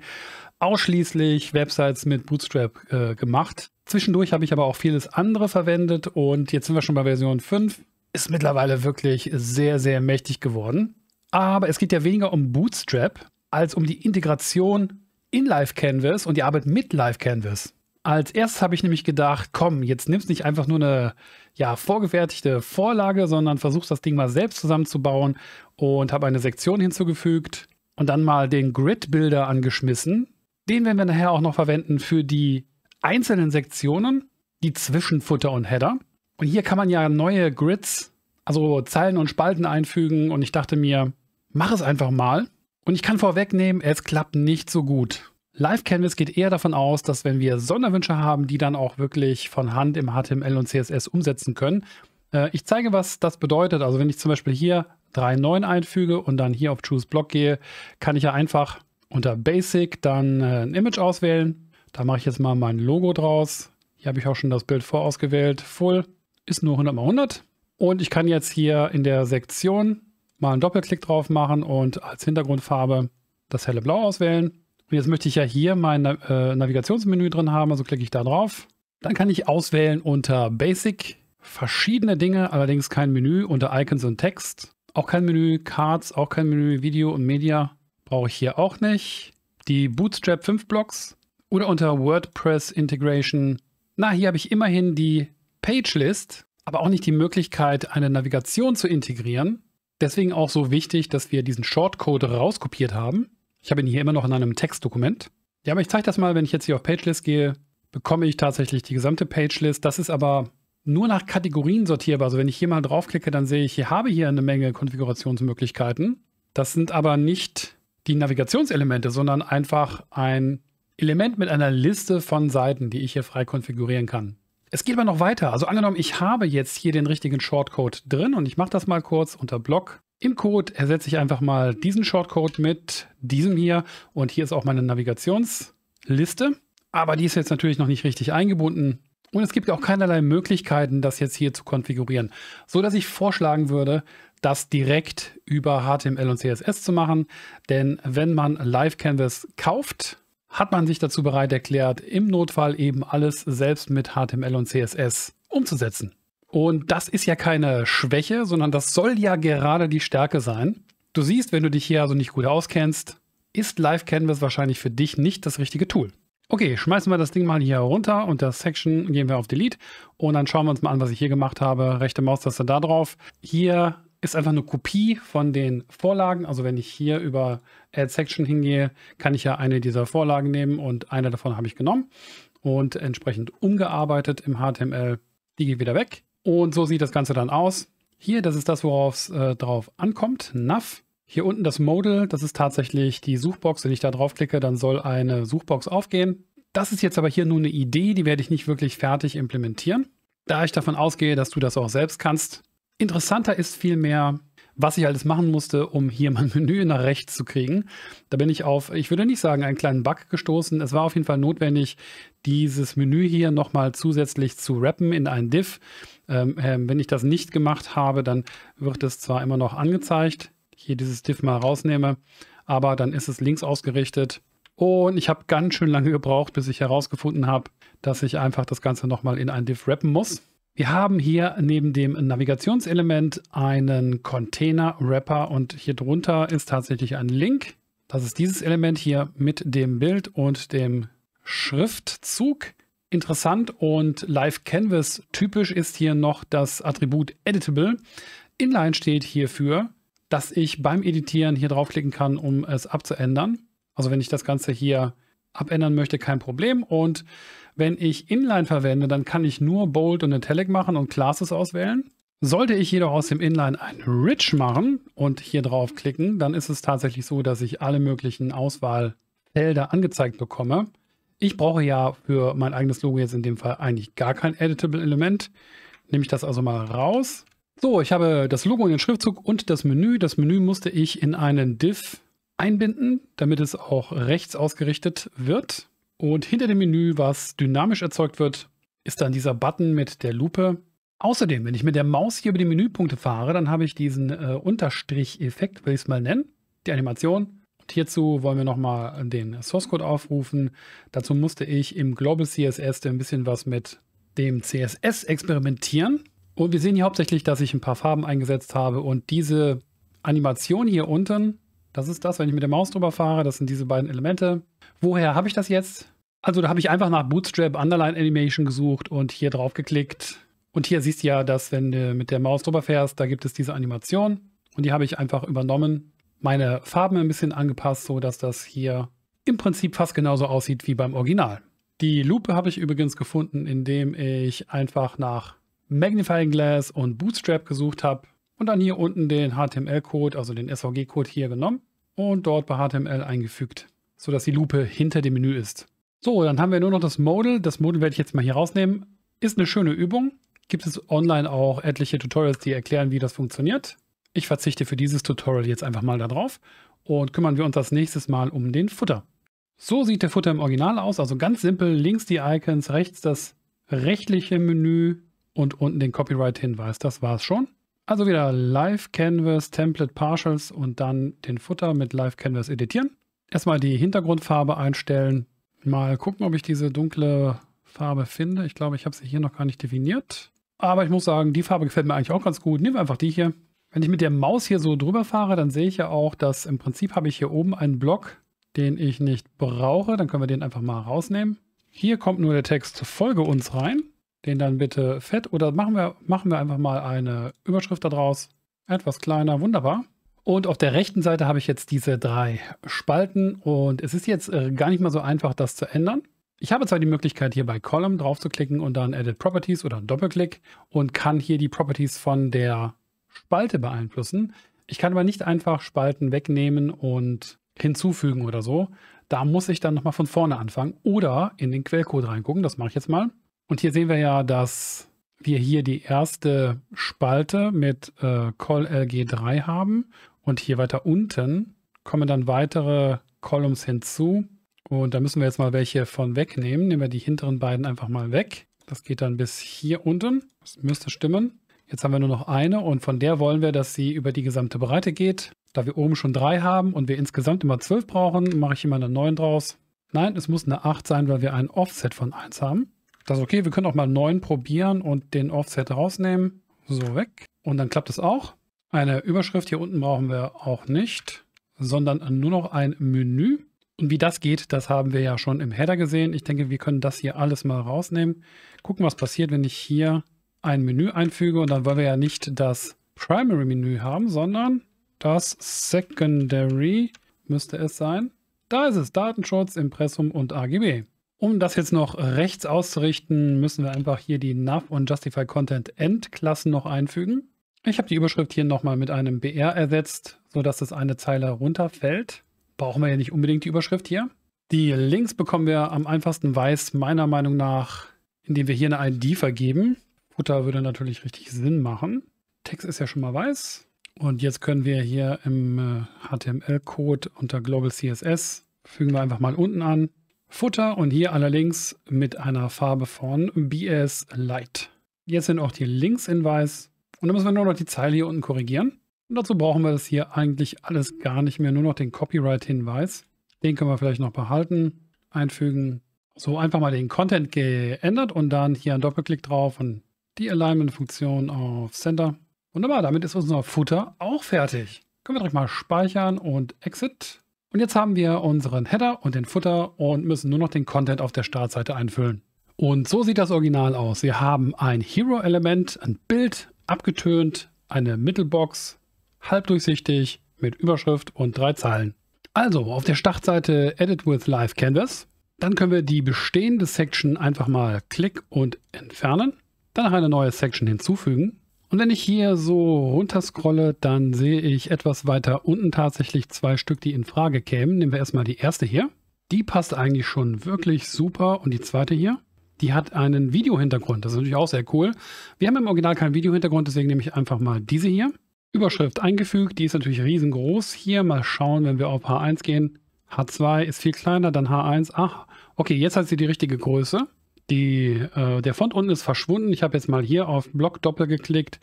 ausschließlich Websites mit Bootstrap äh, gemacht. Zwischendurch habe ich aber auch vieles andere verwendet und jetzt sind wir schon bei Version 5. Ist mittlerweile wirklich sehr, sehr mächtig geworden. Aber es geht ja weniger um Bootstrap als um die Integration in Live Canvas und die Arbeit mit Live Canvas. Als erstes habe ich nämlich gedacht, komm, jetzt nimmst nicht einfach nur eine ja, vorgefertigte Vorlage, sondern versuchst das Ding mal selbst zusammenzubauen und habe eine Sektion hinzugefügt und dann mal den Grid-Builder angeschmissen. Den werden wir nachher auch noch verwenden für die einzelnen Sektionen, die Zwischenfutter und Header. Und hier kann man ja neue Grids, also Zeilen und Spalten einfügen und ich dachte mir, Mach es einfach mal. Und ich kann vorwegnehmen, es klappt nicht so gut. Live Canvas geht eher davon aus, dass wenn wir Sonderwünsche haben, die dann auch wirklich von Hand im HTML und CSS umsetzen können. Äh, ich zeige, was das bedeutet. Also wenn ich zum Beispiel hier 3.9 einfüge und dann hier auf Choose Block gehe, kann ich ja einfach unter Basic dann äh, ein Image auswählen. Da mache ich jetzt mal mein Logo draus. Hier habe ich auch schon das Bild vorausgewählt. Full ist nur 100 x 100. Und ich kann jetzt hier in der Sektion mal einen Doppelklick drauf machen und als Hintergrundfarbe das helle Blau auswählen. Und jetzt möchte ich ja hier mein äh, Navigationsmenü drin haben, also klicke ich da drauf. Dann kann ich auswählen unter Basic verschiedene Dinge, allerdings kein Menü unter Icons und Text. Auch kein Menü, Cards, auch kein Menü, Video und Media brauche ich hier auch nicht. Die Bootstrap 5 Blocks oder unter WordPress Integration. Na, hier habe ich immerhin die Page List, aber auch nicht die Möglichkeit, eine Navigation zu integrieren deswegen auch so wichtig, dass wir diesen Shortcode rauskopiert haben. Ich habe ihn hier immer noch in einem Textdokument. Ja, aber ich zeige das mal, wenn ich jetzt hier auf Pagelist gehe, bekomme ich tatsächlich die gesamte Pagelist. Das ist aber nur nach Kategorien sortierbar. Also wenn ich hier mal draufklicke, dann sehe ich, ich habe hier eine Menge Konfigurationsmöglichkeiten. Das sind aber nicht die Navigationselemente, sondern einfach ein Element mit einer Liste von Seiten, die ich hier frei konfigurieren kann. Es geht aber noch weiter. Also angenommen, ich habe jetzt hier den richtigen Shortcode drin und ich mache das mal kurz unter Block. Im Code ersetze ich einfach mal diesen Shortcode mit diesem hier und hier ist auch meine Navigationsliste. Aber die ist jetzt natürlich noch nicht richtig eingebunden. Und es gibt auch keinerlei Möglichkeiten, das jetzt hier zu konfigurieren. So dass ich vorschlagen würde, das direkt über HTML und CSS zu machen. Denn wenn man Live Canvas kauft, hat man sich dazu bereit erklärt, im Notfall eben alles selbst mit HTML und CSS umzusetzen. Und das ist ja keine Schwäche, sondern das soll ja gerade die Stärke sein. Du siehst, wenn du dich hier also nicht gut auskennst, ist Live Canvas wahrscheinlich für dich nicht das richtige Tool. Okay, schmeißen wir das Ding mal hier runter und das Section, gehen wir auf Delete und dann schauen wir uns mal an, was ich hier gemacht habe. Rechte Maustaste da drauf. Hier ist einfach eine Kopie von den Vorlagen. Also wenn ich hier über Add-Section hingehe, kann ich ja eine dieser Vorlagen nehmen und eine davon habe ich genommen und entsprechend umgearbeitet im HTML. Die geht wieder weg. Und so sieht das Ganze dann aus. Hier, das ist das, worauf es äh, drauf ankommt, NAV. Hier unten das Modal, das ist tatsächlich die Suchbox. Wenn ich da draufklicke, dann soll eine Suchbox aufgehen. Das ist jetzt aber hier nur eine Idee, die werde ich nicht wirklich fertig implementieren. Da ich davon ausgehe, dass du das auch selbst kannst. Interessanter ist vielmehr, was ich alles machen musste, um hier mein Menü nach rechts zu kriegen. Da bin ich auf, ich würde nicht sagen, einen kleinen Bug gestoßen. Es war auf jeden Fall notwendig, dieses Menü hier nochmal zusätzlich zu wrappen in ein Div. Ähm, ähm, wenn ich das nicht gemacht habe, dann wird es zwar immer noch angezeigt, hier dieses Div mal rausnehme, aber dann ist es links ausgerichtet. Und ich habe ganz schön lange gebraucht, bis ich herausgefunden habe, dass ich einfach das Ganze nochmal in ein Div wrappen muss. Wir haben hier neben dem Navigationselement einen Container-Wrapper und hier drunter ist tatsächlich ein Link. Das ist dieses Element hier mit dem Bild und dem Schriftzug. Interessant und Live Canvas typisch ist hier noch das Attribut Editable. Inline steht hierfür, dass ich beim Editieren hier draufklicken kann, um es abzuändern. Also wenn ich das Ganze hier abändern möchte, kein Problem. Und wenn ich Inline verwende, dann kann ich nur Bold und Italic machen und Classes auswählen. Sollte ich jedoch aus dem Inline ein Rich machen und hier draufklicken, dann ist es tatsächlich so, dass ich alle möglichen Auswahlfelder angezeigt bekomme. Ich brauche ja für mein eigenes Logo jetzt in dem Fall eigentlich gar kein Editable Element. Nehme ich das also mal raus. So, ich habe das Logo und den Schriftzug und das Menü. Das Menü musste ich in einen Div einbinden, damit es auch rechts ausgerichtet wird. Und hinter dem Menü, was dynamisch erzeugt wird, ist dann dieser Button mit der Lupe. Außerdem, wenn ich mit der Maus hier über die Menüpunkte fahre, dann habe ich diesen äh, Unterstrich-Effekt, will ich es mal nennen, die Animation. Und hierzu wollen wir nochmal den Source Code aufrufen. Dazu musste ich im Global CSS ein bisschen was mit dem CSS experimentieren. Und wir sehen hier hauptsächlich, dass ich ein paar Farben eingesetzt habe und diese Animation hier unten, das ist das, wenn ich mit der Maus drüber fahre, das sind diese beiden Elemente. Woher habe ich das jetzt? Also da habe ich einfach nach Bootstrap Underline Animation gesucht und hier drauf geklickt. Und hier siehst du ja, dass wenn du mit der Maus drüber fährst, da gibt es diese Animation. Und die habe ich einfach übernommen, meine Farben ein bisschen angepasst, sodass das hier im Prinzip fast genauso aussieht wie beim Original. Die Lupe habe ich übrigens gefunden, indem ich einfach nach Magnifying Glass und Bootstrap gesucht habe und dann hier unten den HTML-Code, also den SVG-Code hier genommen und dort bei HTML eingefügt, sodass die Lupe hinter dem Menü ist. So, dann haben wir nur noch das Model. Das Model werde ich jetzt mal hier rausnehmen. Ist eine schöne Übung. Gibt es online auch etliche Tutorials, die erklären, wie das funktioniert. Ich verzichte für dieses Tutorial jetzt einfach mal darauf und kümmern wir uns das nächstes Mal um den Futter. So sieht der Futter im Original aus, also ganz simpel, links die Icons, rechts das rechtliche Menü und unten den Copyright-Hinweis, das war's schon. Also wieder Live Canvas, Template Partials und dann den Futter mit Live Canvas editieren. Erstmal die Hintergrundfarbe einstellen, mal gucken, ob ich diese dunkle Farbe finde. Ich glaube, ich habe sie hier noch gar nicht definiert. Aber ich muss sagen, die Farbe gefällt mir eigentlich auch ganz gut. Nehmen wir einfach die hier. Wenn ich mit der Maus hier so drüber fahre, dann sehe ich ja auch, dass im Prinzip habe ich hier oben einen Block, den ich nicht brauche. Dann können wir den einfach mal rausnehmen. Hier kommt nur der Text Folge uns rein. Den dann bitte fett oder machen wir, machen wir einfach mal eine Überschrift daraus. Etwas kleiner, wunderbar. Und auf der rechten Seite habe ich jetzt diese drei Spalten und es ist jetzt äh, gar nicht mal so einfach, das zu ändern. Ich habe zwar die Möglichkeit, hier bei Column drauf zu klicken und dann Edit Properties oder Doppelklick und kann hier die Properties von der Spalte beeinflussen. Ich kann aber nicht einfach Spalten wegnehmen und hinzufügen oder so. Da muss ich dann nochmal von vorne anfangen oder in den Quellcode reingucken. Das mache ich jetzt mal. Und hier sehen wir ja, dass wir hier die erste Spalte mit äh, call 3 haben und hier weiter unten kommen dann weitere Columns hinzu. Und da müssen wir jetzt mal welche von wegnehmen. Nehmen wir die hinteren beiden einfach mal weg. Das geht dann bis hier unten. Das müsste stimmen. Jetzt haben wir nur noch eine und von der wollen wir, dass sie über die gesamte Breite geht. Da wir oben schon drei haben und wir insgesamt immer zwölf brauchen, mache ich immer eine 9 draus. Nein, es muss eine 8 sein, weil wir ein Offset von 1 haben. Das ist okay, wir können auch mal 9 probieren und den Offset rausnehmen. So weg. Und dann klappt es auch. Eine Überschrift hier unten brauchen wir auch nicht, sondern nur noch ein Menü. Und wie das geht, das haben wir ja schon im Header gesehen. Ich denke, wir können das hier alles mal rausnehmen. Gucken, was passiert, wenn ich hier ein Menü einfüge. Und dann wollen wir ja nicht das Primary Menü haben, sondern das Secondary müsste es sein. Da ist es, Datenschutz, Impressum und AGB. Um das jetzt noch rechts auszurichten, müssen wir einfach hier die Nav und Justify Content End Klassen noch einfügen. Ich habe die Überschrift hier nochmal mit einem BR ersetzt, sodass das eine Zeile runterfällt. Brauchen wir ja nicht unbedingt die Überschrift hier. Die Links bekommen wir am einfachsten weiß, meiner Meinung nach, indem wir hier eine ID vergeben. Futter würde natürlich richtig Sinn machen. Text ist ja schon mal weiß. Und jetzt können wir hier im HTML-Code äh, unter Global CSS fügen wir einfach mal unten an. Futter und hier allerdings mit einer Farbe von BS Light. Jetzt sind auch die Links in weiß und dann müssen wir nur noch die Zeile hier unten korrigieren. Und dazu brauchen wir das hier eigentlich alles gar nicht mehr, nur noch den Copyright-Hinweis. Den können wir vielleicht noch behalten, einfügen. So einfach mal den Content geändert und dann hier einen Doppelklick drauf und die Alignment-Funktion auf Center. Wunderbar, damit ist unser Footer auch fertig. Können wir direkt mal speichern und Exit. Und jetzt haben wir unseren Header und den Footer und müssen nur noch den Content auf der Startseite einfüllen. Und so sieht das Original aus. Wir haben ein Hero-Element, ein Bild, abgetönt, eine Mittelbox, halbdurchsichtig, mit Überschrift und drei Zeilen. Also auf der Startseite Edit with Live Canvas. Dann können wir die bestehende Section einfach mal klick und entfernen. Danach eine neue Section hinzufügen. Und wenn ich hier so runter scrolle, dann sehe ich etwas weiter unten tatsächlich zwei Stück, die in Frage kämen. Nehmen wir erstmal die erste hier. Die passt eigentlich schon wirklich super und die zweite hier. Die hat einen Videohintergrund. Das ist natürlich auch sehr cool. Wir haben im Original keinen Videohintergrund, deswegen nehme ich einfach mal diese hier. Überschrift eingefügt, die ist natürlich riesengroß. Hier mal schauen, wenn wir auf H1 gehen. H2 ist viel kleiner, dann H1. Ach, okay, jetzt hat sie die richtige Größe. Die, äh, der Font unten ist verschwunden. Ich habe jetzt mal hier auf Block Doppel geklickt.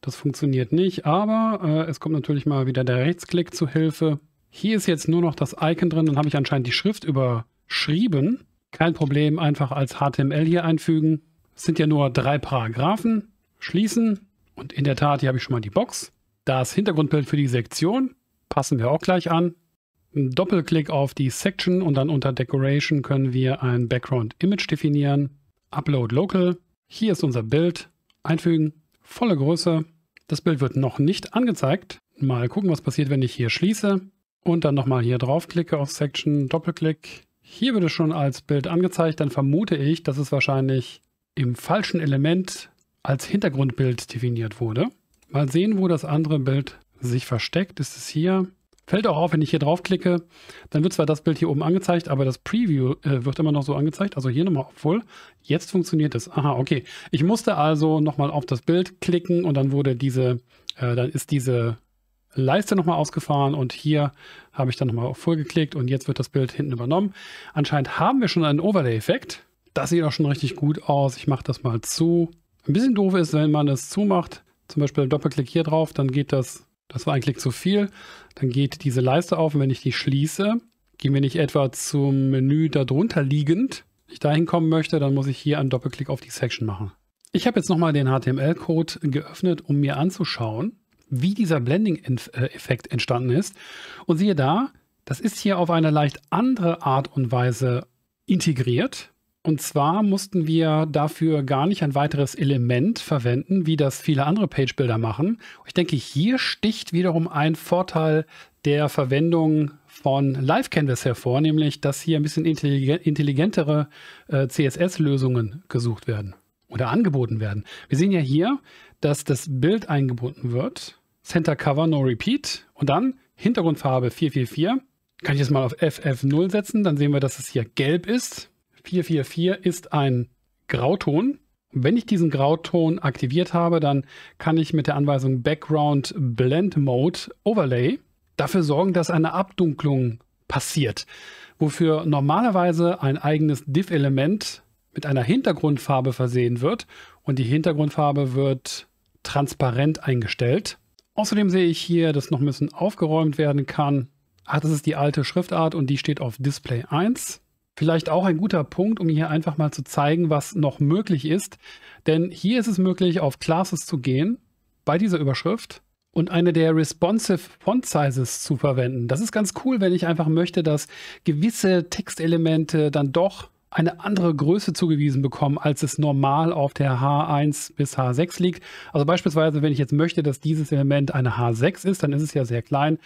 Das funktioniert nicht, aber äh, es kommt natürlich mal wieder der Rechtsklick zu Hilfe. Hier ist jetzt nur noch das Icon drin. Dann habe ich anscheinend die Schrift überschrieben. Kein Problem, einfach als HTML hier einfügen. Es sind ja nur drei Paragraphen. Schließen. Und in der Tat, hier habe ich schon mal die Box. Das Hintergrundbild für die Sektion passen wir auch gleich an. Ein Doppelklick auf die Section und dann unter Decoration können wir ein Background Image definieren. Upload Local. Hier ist unser Bild. Einfügen. Volle Größe. Das Bild wird noch nicht angezeigt. Mal gucken, was passiert, wenn ich hier schließe. Und dann nochmal hier draufklicke auf Section, Doppelklick. Hier wird es schon als Bild angezeigt, dann vermute ich, dass es wahrscheinlich im falschen Element als Hintergrundbild definiert wurde. Mal sehen, wo das andere Bild sich versteckt. Ist es hier? Fällt auch auf, wenn ich hier draufklicke, dann wird zwar das Bild hier oben angezeigt, aber das Preview äh, wird immer noch so angezeigt. Also hier nochmal, obwohl, jetzt funktioniert es. Aha, okay. Ich musste also nochmal auf das Bild klicken und dann wurde diese, äh, dann ist diese Leiste nochmal ausgefahren und hier habe ich dann nochmal auf Full geklickt und jetzt wird das Bild hinten übernommen. Anscheinend haben wir schon einen Overlay-Effekt. Das sieht auch schon richtig gut aus. Ich mache das mal zu. Ein bisschen doof ist, wenn man das zumacht, zum Beispiel Doppelklick hier drauf, dann geht das, das war ein Klick zu viel, dann geht diese Leiste auf und wenn ich die schließe, gehen wir nicht etwa zum Menü darunter liegend, wenn ich da hinkommen möchte, dann muss ich hier einen Doppelklick auf die Section machen. Ich habe jetzt nochmal den HTML-Code geöffnet, um mir anzuschauen, wie dieser Blending-Effekt entstanden ist. Und siehe da, das ist hier auf eine leicht andere Art und Weise integriert. Und zwar mussten wir dafür gar nicht ein weiteres Element verwenden, wie das viele andere Page-Builder machen. Ich denke, hier sticht wiederum ein Vorteil der Verwendung von Live Canvas hervor, nämlich dass hier ein bisschen intelligentere äh, CSS-Lösungen gesucht werden oder angeboten werden. Wir sehen ja hier, dass das Bild eingebunden wird Center Cover No Repeat und dann Hintergrundfarbe 444. Kann ich jetzt mal auf FF0 setzen, dann sehen wir, dass es hier gelb ist. 444 ist ein Grauton. Und wenn ich diesen Grauton aktiviert habe, dann kann ich mit der Anweisung Background Blend Mode Overlay dafür sorgen, dass eine Abdunklung passiert, wofür normalerweise ein eigenes diff element mit einer Hintergrundfarbe versehen wird und die Hintergrundfarbe wird transparent eingestellt. Außerdem sehe ich hier, dass noch ein bisschen aufgeräumt werden kann. Ach, das ist die alte Schriftart und die steht auf Display 1. Vielleicht auch ein guter Punkt, um hier einfach mal zu zeigen, was noch möglich ist. Denn hier ist es möglich, auf Classes zu gehen, bei dieser Überschrift, und eine der responsive Font Sizes zu verwenden. Das ist ganz cool, wenn ich einfach möchte, dass gewisse Textelemente dann doch eine andere Größe zugewiesen bekommen, als es normal auf der H1 bis H6 liegt. Also beispielsweise, wenn ich jetzt möchte, dass dieses Element eine H6 ist, dann ist es ja sehr klein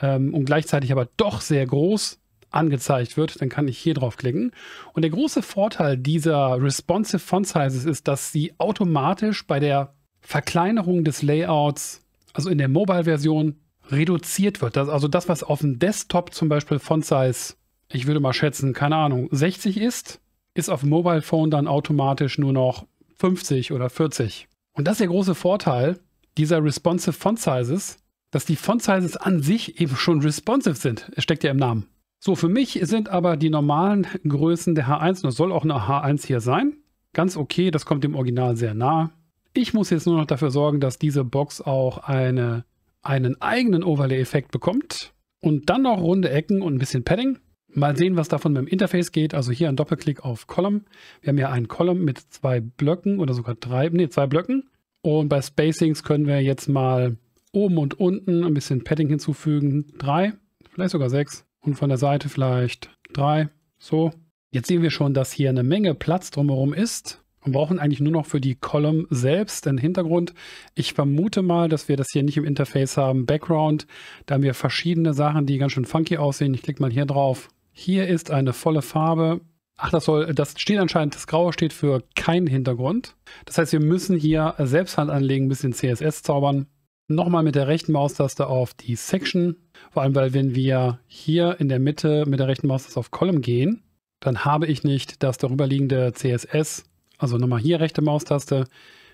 ähm, und gleichzeitig aber doch sehr groß angezeigt wird, dann kann ich hier draufklicken. Und der große Vorteil dieser responsive Font Sizes ist, dass sie automatisch bei der Verkleinerung des Layouts, also in der Mobile-Version, reduziert wird. also das, was auf dem Desktop zum Beispiel Font Size ich würde mal schätzen, keine Ahnung, 60 ist, ist auf Mobile Phone dann automatisch nur noch 50 oder 40. Und das ist der große Vorteil dieser responsive Font Sizes, dass die Font Sizes an sich eben schon responsive sind. Es steckt ja im Namen. So, für mich sind aber die normalen Größen der H1, und das soll auch eine H1 hier sein, ganz okay. Das kommt dem Original sehr nah. Ich muss jetzt nur noch dafür sorgen, dass diese Box auch eine, einen eigenen Overlay-Effekt bekommt. Und dann noch runde Ecken und ein bisschen Padding. Mal sehen, was davon mit dem Interface geht. Also hier ein Doppelklick auf Column. Wir haben ja einen Column mit zwei Blöcken oder sogar drei, nee, zwei Blöcken. Und bei Spacings können wir jetzt mal oben und unten ein bisschen Padding hinzufügen. Drei, vielleicht sogar sechs. Und von der Seite vielleicht drei. So. Jetzt sehen wir schon, dass hier eine Menge Platz drumherum ist. Und brauchen eigentlich nur noch für die Column selbst einen Hintergrund. Ich vermute mal, dass wir das hier nicht im Interface haben. Background, da haben wir verschiedene Sachen, die ganz schön funky aussehen. Ich klicke mal hier drauf hier ist eine volle Farbe. Ach, das soll, das steht anscheinend, das Graue steht für keinen Hintergrund. Das heißt, wir müssen hier Selbsthand anlegen, ein bisschen CSS zaubern. Nochmal mit der rechten Maustaste auf die Section. Vor allem, weil wenn wir hier in der Mitte mit der rechten Maustaste auf Column gehen, dann habe ich nicht das darüberliegende CSS. Also nochmal hier rechte Maustaste.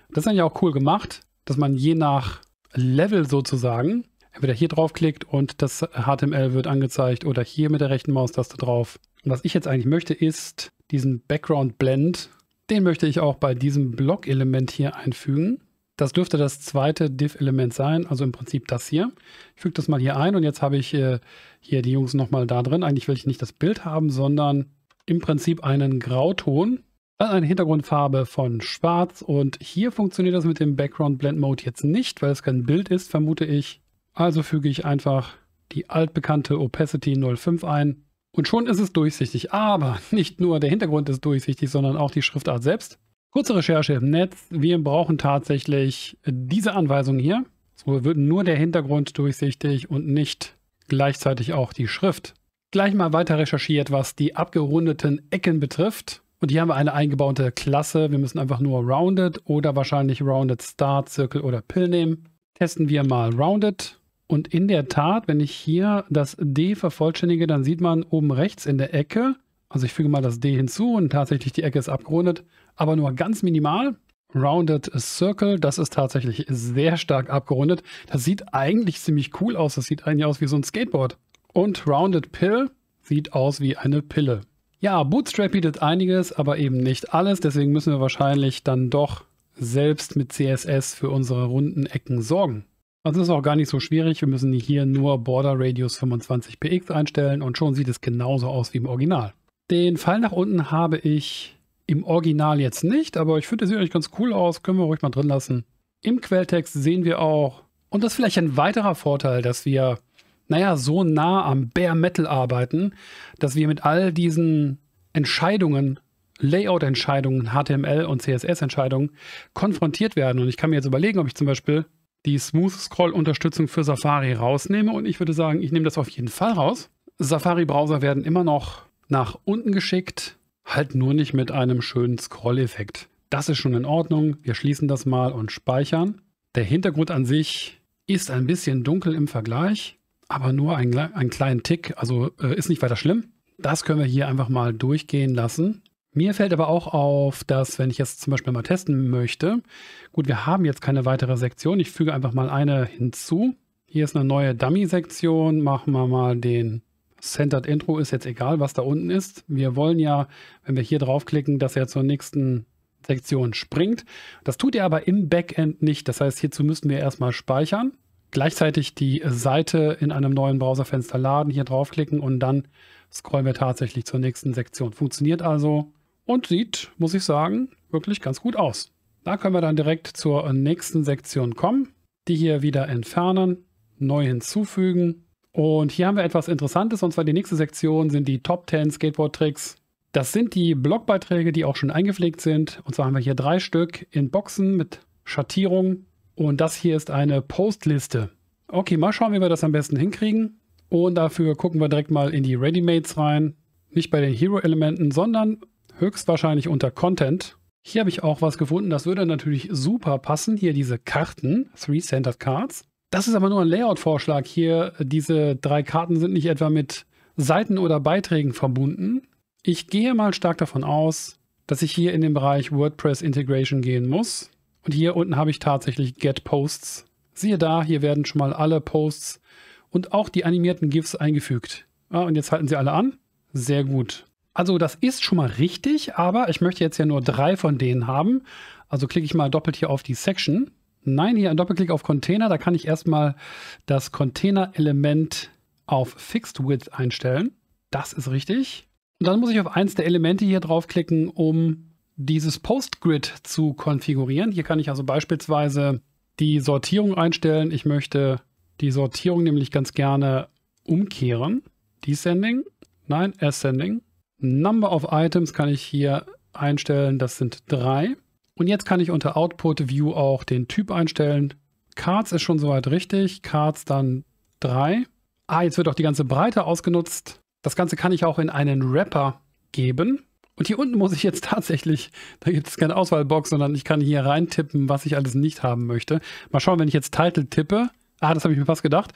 Das ist eigentlich auch cool gemacht, dass man je nach Level sozusagen entweder hier draufklickt und das HTML wird angezeigt oder hier mit der rechten Maustaste drauf. Und was ich jetzt eigentlich möchte, ist diesen Background Blend. Den möchte ich auch bei diesem Block-Element hier einfügen. Das dürfte das zweite Div-Element sein, also im Prinzip das hier. Ich füge das mal hier ein und jetzt habe ich äh, hier die Jungs nochmal da drin. Eigentlich will ich nicht das Bild haben, sondern im Prinzip einen Grauton, dann äh, eine Hintergrundfarbe von schwarz und hier funktioniert das mit dem Background Blend Mode jetzt nicht, weil es kein Bild ist, vermute ich. Also füge ich einfach die altbekannte Opacity 05 ein und schon ist es durchsichtig. Aber nicht nur der Hintergrund ist durchsichtig, sondern auch die Schriftart selbst. Kurze Recherche im Netz. Wir brauchen tatsächlich diese Anweisung hier. So wird nur der Hintergrund durchsichtig und nicht gleichzeitig auch die Schrift. Gleich mal weiter recherchiert, was die abgerundeten Ecken betrifft. Und hier haben wir eine eingebaute Klasse. Wir müssen einfach nur Rounded oder wahrscheinlich Rounded Start, Circle oder Pill nehmen. Testen wir mal Rounded. Und in der Tat, wenn ich hier das D vervollständige, dann sieht man oben rechts in der Ecke, also ich füge mal das D hinzu und tatsächlich die Ecke ist abgerundet, aber nur ganz minimal. Rounded Circle, das ist tatsächlich sehr stark abgerundet. Das sieht eigentlich ziemlich cool aus. Das sieht eigentlich aus wie so ein Skateboard. Und Rounded Pill sieht aus wie eine Pille. Ja, Bootstrap bietet einiges, aber eben nicht alles. Deswegen müssen wir wahrscheinlich dann doch selbst mit CSS für unsere runden Ecken sorgen. Also ist auch gar nicht so schwierig. Wir müssen hier nur Border Radius 25 px einstellen und schon sieht es genauso aus wie im Original. Den Fall nach unten habe ich im Original jetzt nicht, aber ich finde, der sieht eigentlich ganz cool aus. Können wir ruhig mal drin lassen. Im Quelltext sehen wir auch, und das ist vielleicht ein weiterer Vorteil, dass wir, naja, so nah am Bare Metal arbeiten, dass wir mit all diesen Entscheidungen, Layout-Entscheidungen, HTML- und CSS-Entscheidungen konfrontiert werden. Und ich kann mir jetzt überlegen, ob ich zum Beispiel die Smooth Scroll Unterstützung für Safari rausnehme. Und ich würde sagen, ich nehme das auf jeden Fall raus. Safari Browser werden immer noch nach unten geschickt, halt nur nicht mit einem schönen Scroll-Effekt. Das ist schon in Ordnung. Wir schließen das mal und speichern. Der Hintergrund an sich ist ein bisschen dunkel im Vergleich, aber nur einen, einen kleinen Tick, also äh, ist nicht weiter schlimm. Das können wir hier einfach mal durchgehen lassen. Mir fällt aber auch auf, dass wenn ich jetzt zum Beispiel mal testen möchte, gut, wir haben jetzt keine weitere Sektion, ich füge einfach mal eine hinzu. Hier ist eine neue Dummy-Sektion, machen wir mal den Centered Intro, ist jetzt egal, was da unten ist. Wir wollen ja, wenn wir hier draufklicken, dass er zur nächsten Sektion springt. Das tut er aber im Backend nicht, das heißt, hierzu müssen wir erstmal speichern, gleichzeitig die Seite in einem neuen Browserfenster laden, hier draufklicken und dann scrollen wir tatsächlich zur nächsten Sektion. Funktioniert also und sieht, muss ich sagen, wirklich ganz gut aus. Da können wir dann direkt zur nächsten Sektion kommen, die hier wieder entfernen, neu hinzufügen. Und hier haben wir etwas Interessantes, und zwar die nächste Sektion sind die Top 10 Skateboard-Tricks. Das sind die Blogbeiträge, die auch schon eingepflegt sind. Und zwar haben wir hier drei Stück in Boxen mit Schattierung. Und das hier ist eine Postliste. Okay, mal schauen, wie wir das am besten hinkriegen. Und dafür gucken wir direkt mal in die Readymates rein. Nicht bei den Hero-Elementen, sondern höchstwahrscheinlich unter Content. Hier habe ich auch was gefunden, das würde natürlich super passen. Hier diese Karten, Three Centered Cards. Das ist aber nur ein Layout-Vorschlag. Hier, diese drei Karten sind nicht etwa mit Seiten oder Beiträgen verbunden. Ich gehe mal stark davon aus, dass ich hier in den Bereich WordPress Integration gehen muss. Und hier unten habe ich tatsächlich Get Posts. Siehe da, hier werden schon mal alle Posts und auch die animierten GIFs eingefügt. Ah, und jetzt halten sie alle an. Sehr gut. Also das ist schon mal richtig, aber ich möchte jetzt ja nur drei von denen haben. Also klicke ich mal doppelt hier auf die Section. Nein, hier ein Doppelklick auf Container. Da kann ich erstmal das Container-Element auf Fixed Width einstellen. Das ist richtig. Und dann muss ich auf eins der Elemente hier draufklicken, um dieses Postgrid zu konfigurieren. Hier kann ich also beispielsweise die Sortierung einstellen. Ich möchte die Sortierung nämlich ganz gerne umkehren. Descending? Nein, Ascending. Number of Items kann ich hier einstellen, das sind drei. Und jetzt kann ich unter Output View auch den Typ einstellen. Cards ist schon soweit richtig, Cards dann drei. Ah, jetzt wird auch die ganze Breite ausgenutzt. Das Ganze kann ich auch in einen Wrapper geben. Und hier unten muss ich jetzt tatsächlich, da gibt es keine Auswahlbox, sondern ich kann hier reintippen, was ich alles nicht haben möchte. Mal schauen, wenn ich jetzt Title tippe, ah, das habe ich mir fast gedacht,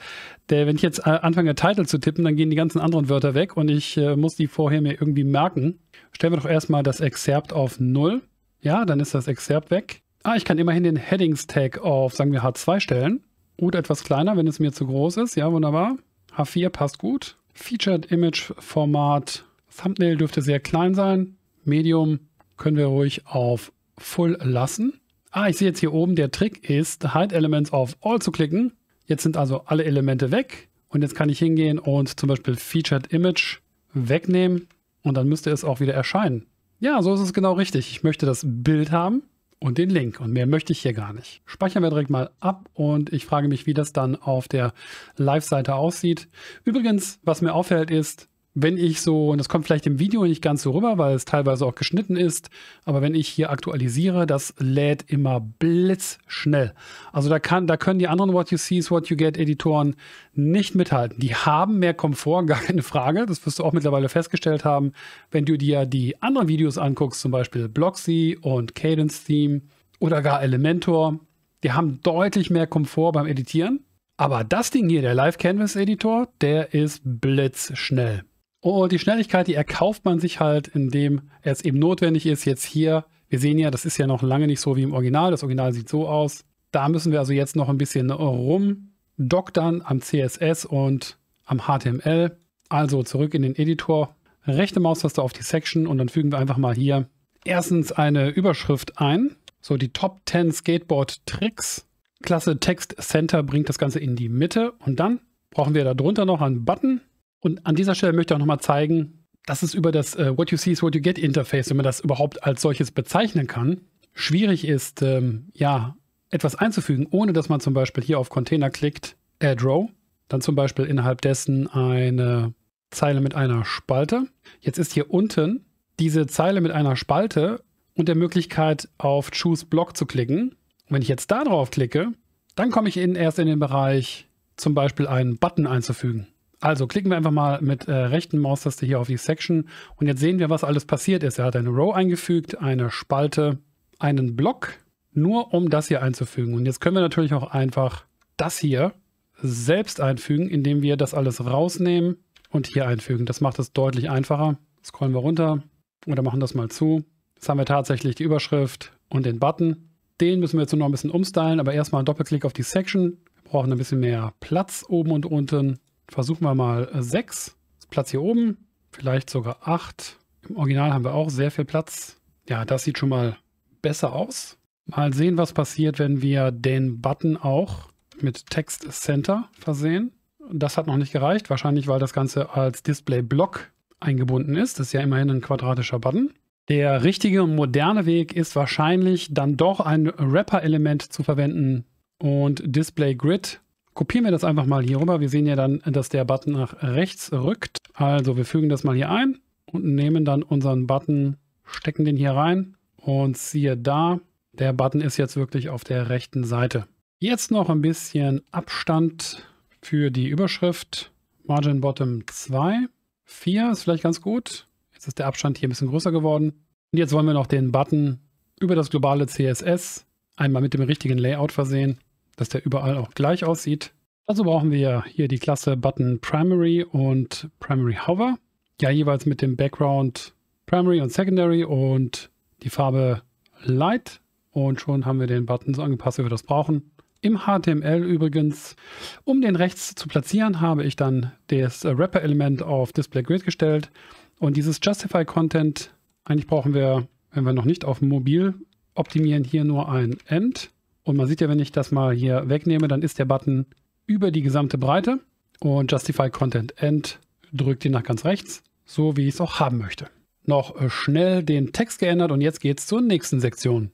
der, wenn ich jetzt äh, anfange, Title zu tippen, dann gehen die ganzen anderen Wörter weg und ich äh, muss die vorher mir irgendwie merken. Stellen wir doch erstmal das Excerpt auf 0. Ja, dann ist das Excerpt weg. Ah, ich kann immerhin den Headings-Tag auf, sagen wir, H2 stellen. Gut, etwas kleiner, wenn es mir zu groß ist. Ja, wunderbar. H4 passt gut. Featured Image Format. Thumbnail dürfte sehr klein sein. Medium können wir ruhig auf Full lassen. Ah, ich sehe jetzt hier oben, der Trick ist, Hide Elements auf All zu klicken Jetzt sind also alle Elemente weg und jetzt kann ich hingehen und zum Beispiel Featured Image wegnehmen und dann müsste es auch wieder erscheinen. Ja, so ist es genau richtig. Ich möchte das Bild haben und den Link und mehr möchte ich hier gar nicht. Speichern wir direkt mal ab und ich frage mich, wie das dann auf der Live-Seite aussieht. Übrigens, was mir auffällt ist, wenn ich so, und das kommt vielleicht im Video nicht ganz so rüber, weil es teilweise auch geschnitten ist, aber wenn ich hier aktualisiere, das lädt immer blitzschnell. Also da, kann, da können die anderen What You See is What You Get Editoren nicht mithalten. Die haben mehr Komfort, gar keine Frage. Das wirst du auch mittlerweile festgestellt haben, wenn du dir die anderen Videos anguckst, zum Beispiel Bloxy und Cadence Theme oder gar Elementor. Die haben deutlich mehr Komfort beim Editieren. Aber das Ding hier, der Live Canvas Editor, der ist blitzschnell. Und oh, die Schnelligkeit, die erkauft man sich halt, indem es eben notwendig ist, jetzt hier, wir sehen ja, das ist ja noch lange nicht so wie im Original, das Original sieht so aus. Da müssen wir also jetzt noch ein bisschen rumdoktern am CSS und am HTML. Also zurück in den Editor, rechte Maustaste auf die Section und dann fügen wir einfach mal hier erstens eine Überschrift ein. So die Top 10 Skateboard Tricks. Klasse Text Center bringt das Ganze in die Mitte und dann brauchen wir darunter noch einen Button und an dieser Stelle möchte ich auch nochmal zeigen, dass es über das äh, What You See is What You Get Interface, wenn man das überhaupt als solches bezeichnen kann, schwierig ist, ähm, ja, etwas einzufügen, ohne dass man zum Beispiel hier auf Container klickt, Add Row, dann zum Beispiel innerhalb dessen eine Zeile mit einer Spalte. Jetzt ist hier unten diese Zeile mit einer Spalte und der Möglichkeit auf Choose Block zu klicken. Und wenn ich jetzt da drauf klicke, dann komme ich in, erst in den Bereich, zum Beispiel einen Button einzufügen. Also klicken wir einfach mal mit äh, rechten Maustaste hier auf die Section und jetzt sehen wir, was alles passiert ist. Er hat eine Row eingefügt, eine Spalte, einen Block, nur um das hier einzufügen. Und jetzt können wir natürlich auch einfach das hier selbst einfügen, indem wir das alles rausnehmen und hier einfügen. Das macht es deutlich einfacher. Scrollen wir runter oder machen das mal zu. Jetzt haben wir tatsächlich die Überschrift und den Button. Den müssen wir jetzt nur noch ein bisschen umstylen, aber erstmal Doppelklick auf die Section. Wir brauchen ein bisschen mehr Platz oben und unten versuchen wir mal 6. Äh, Platz hier oben, vielleicht sogar 8. Im Original haben wir auch sehr viel Platz. Ja, das sieht schon mal besser aus. Mal sehen, was passiert, wenn wir den Button auch mit Text Center versehen. Das hat noch nicht gereicht, wahrscheinlich weil das Ganze als Display Block eingebunden ist. Das ist ja immerhin ein quadratischer Button. Der richtige und moderne Weg ist wahrscheinlich dann doch ein Wrapper-Element zu verwenden und Display Grid kopieren wir das einfach mal hier rüber. Wir sehen ja dann, dass der Button nach rechts rückt. Also wir fügen das mal hier ein und nehmen dann unseren Button, stecken den hier rein und siehe da, der Button ist jetzt wirklich auf der rechten Seite. Jetzt noch ein bisschen Abstand für die Überschrift. Margin Bottom 2. 4 ist vielleicht ganz gut. Jetzt ist der Abstand hier ein bisschen größer geworden. Und jetzt wollen wir noch den Button über das globale CSS einmal mit dem richtigen Layout versehen dass der überall auch gleich aussieht. Also brauchen wir hier die Klasse Button Primary und Primary Hover. Ja, jeweils mit dem Background Primary und Secondary und die Farbe Light. Und schon haben wir den Button so angepasst, wie wir das brauchen. Im HTML übrigens, um den rechts zu platzieren, habe ich dann das Wrapper-Element auf Display Grid gestellt. Und dieses Justify Content, eigentlich brauchen wir, wenn wir noch nicht auf mobil optimieren, hier nur ein End. Und man sieht ja, wenn ich das mal hier wegnehme, dann ist der Button über die gesamte Breite und Justify Content End drückt ihn nach ganz rechts, so wie ich es auch haben möchte. Noch äh, schnell den Text geändert und jetzt geht's zur nächsten Sektion.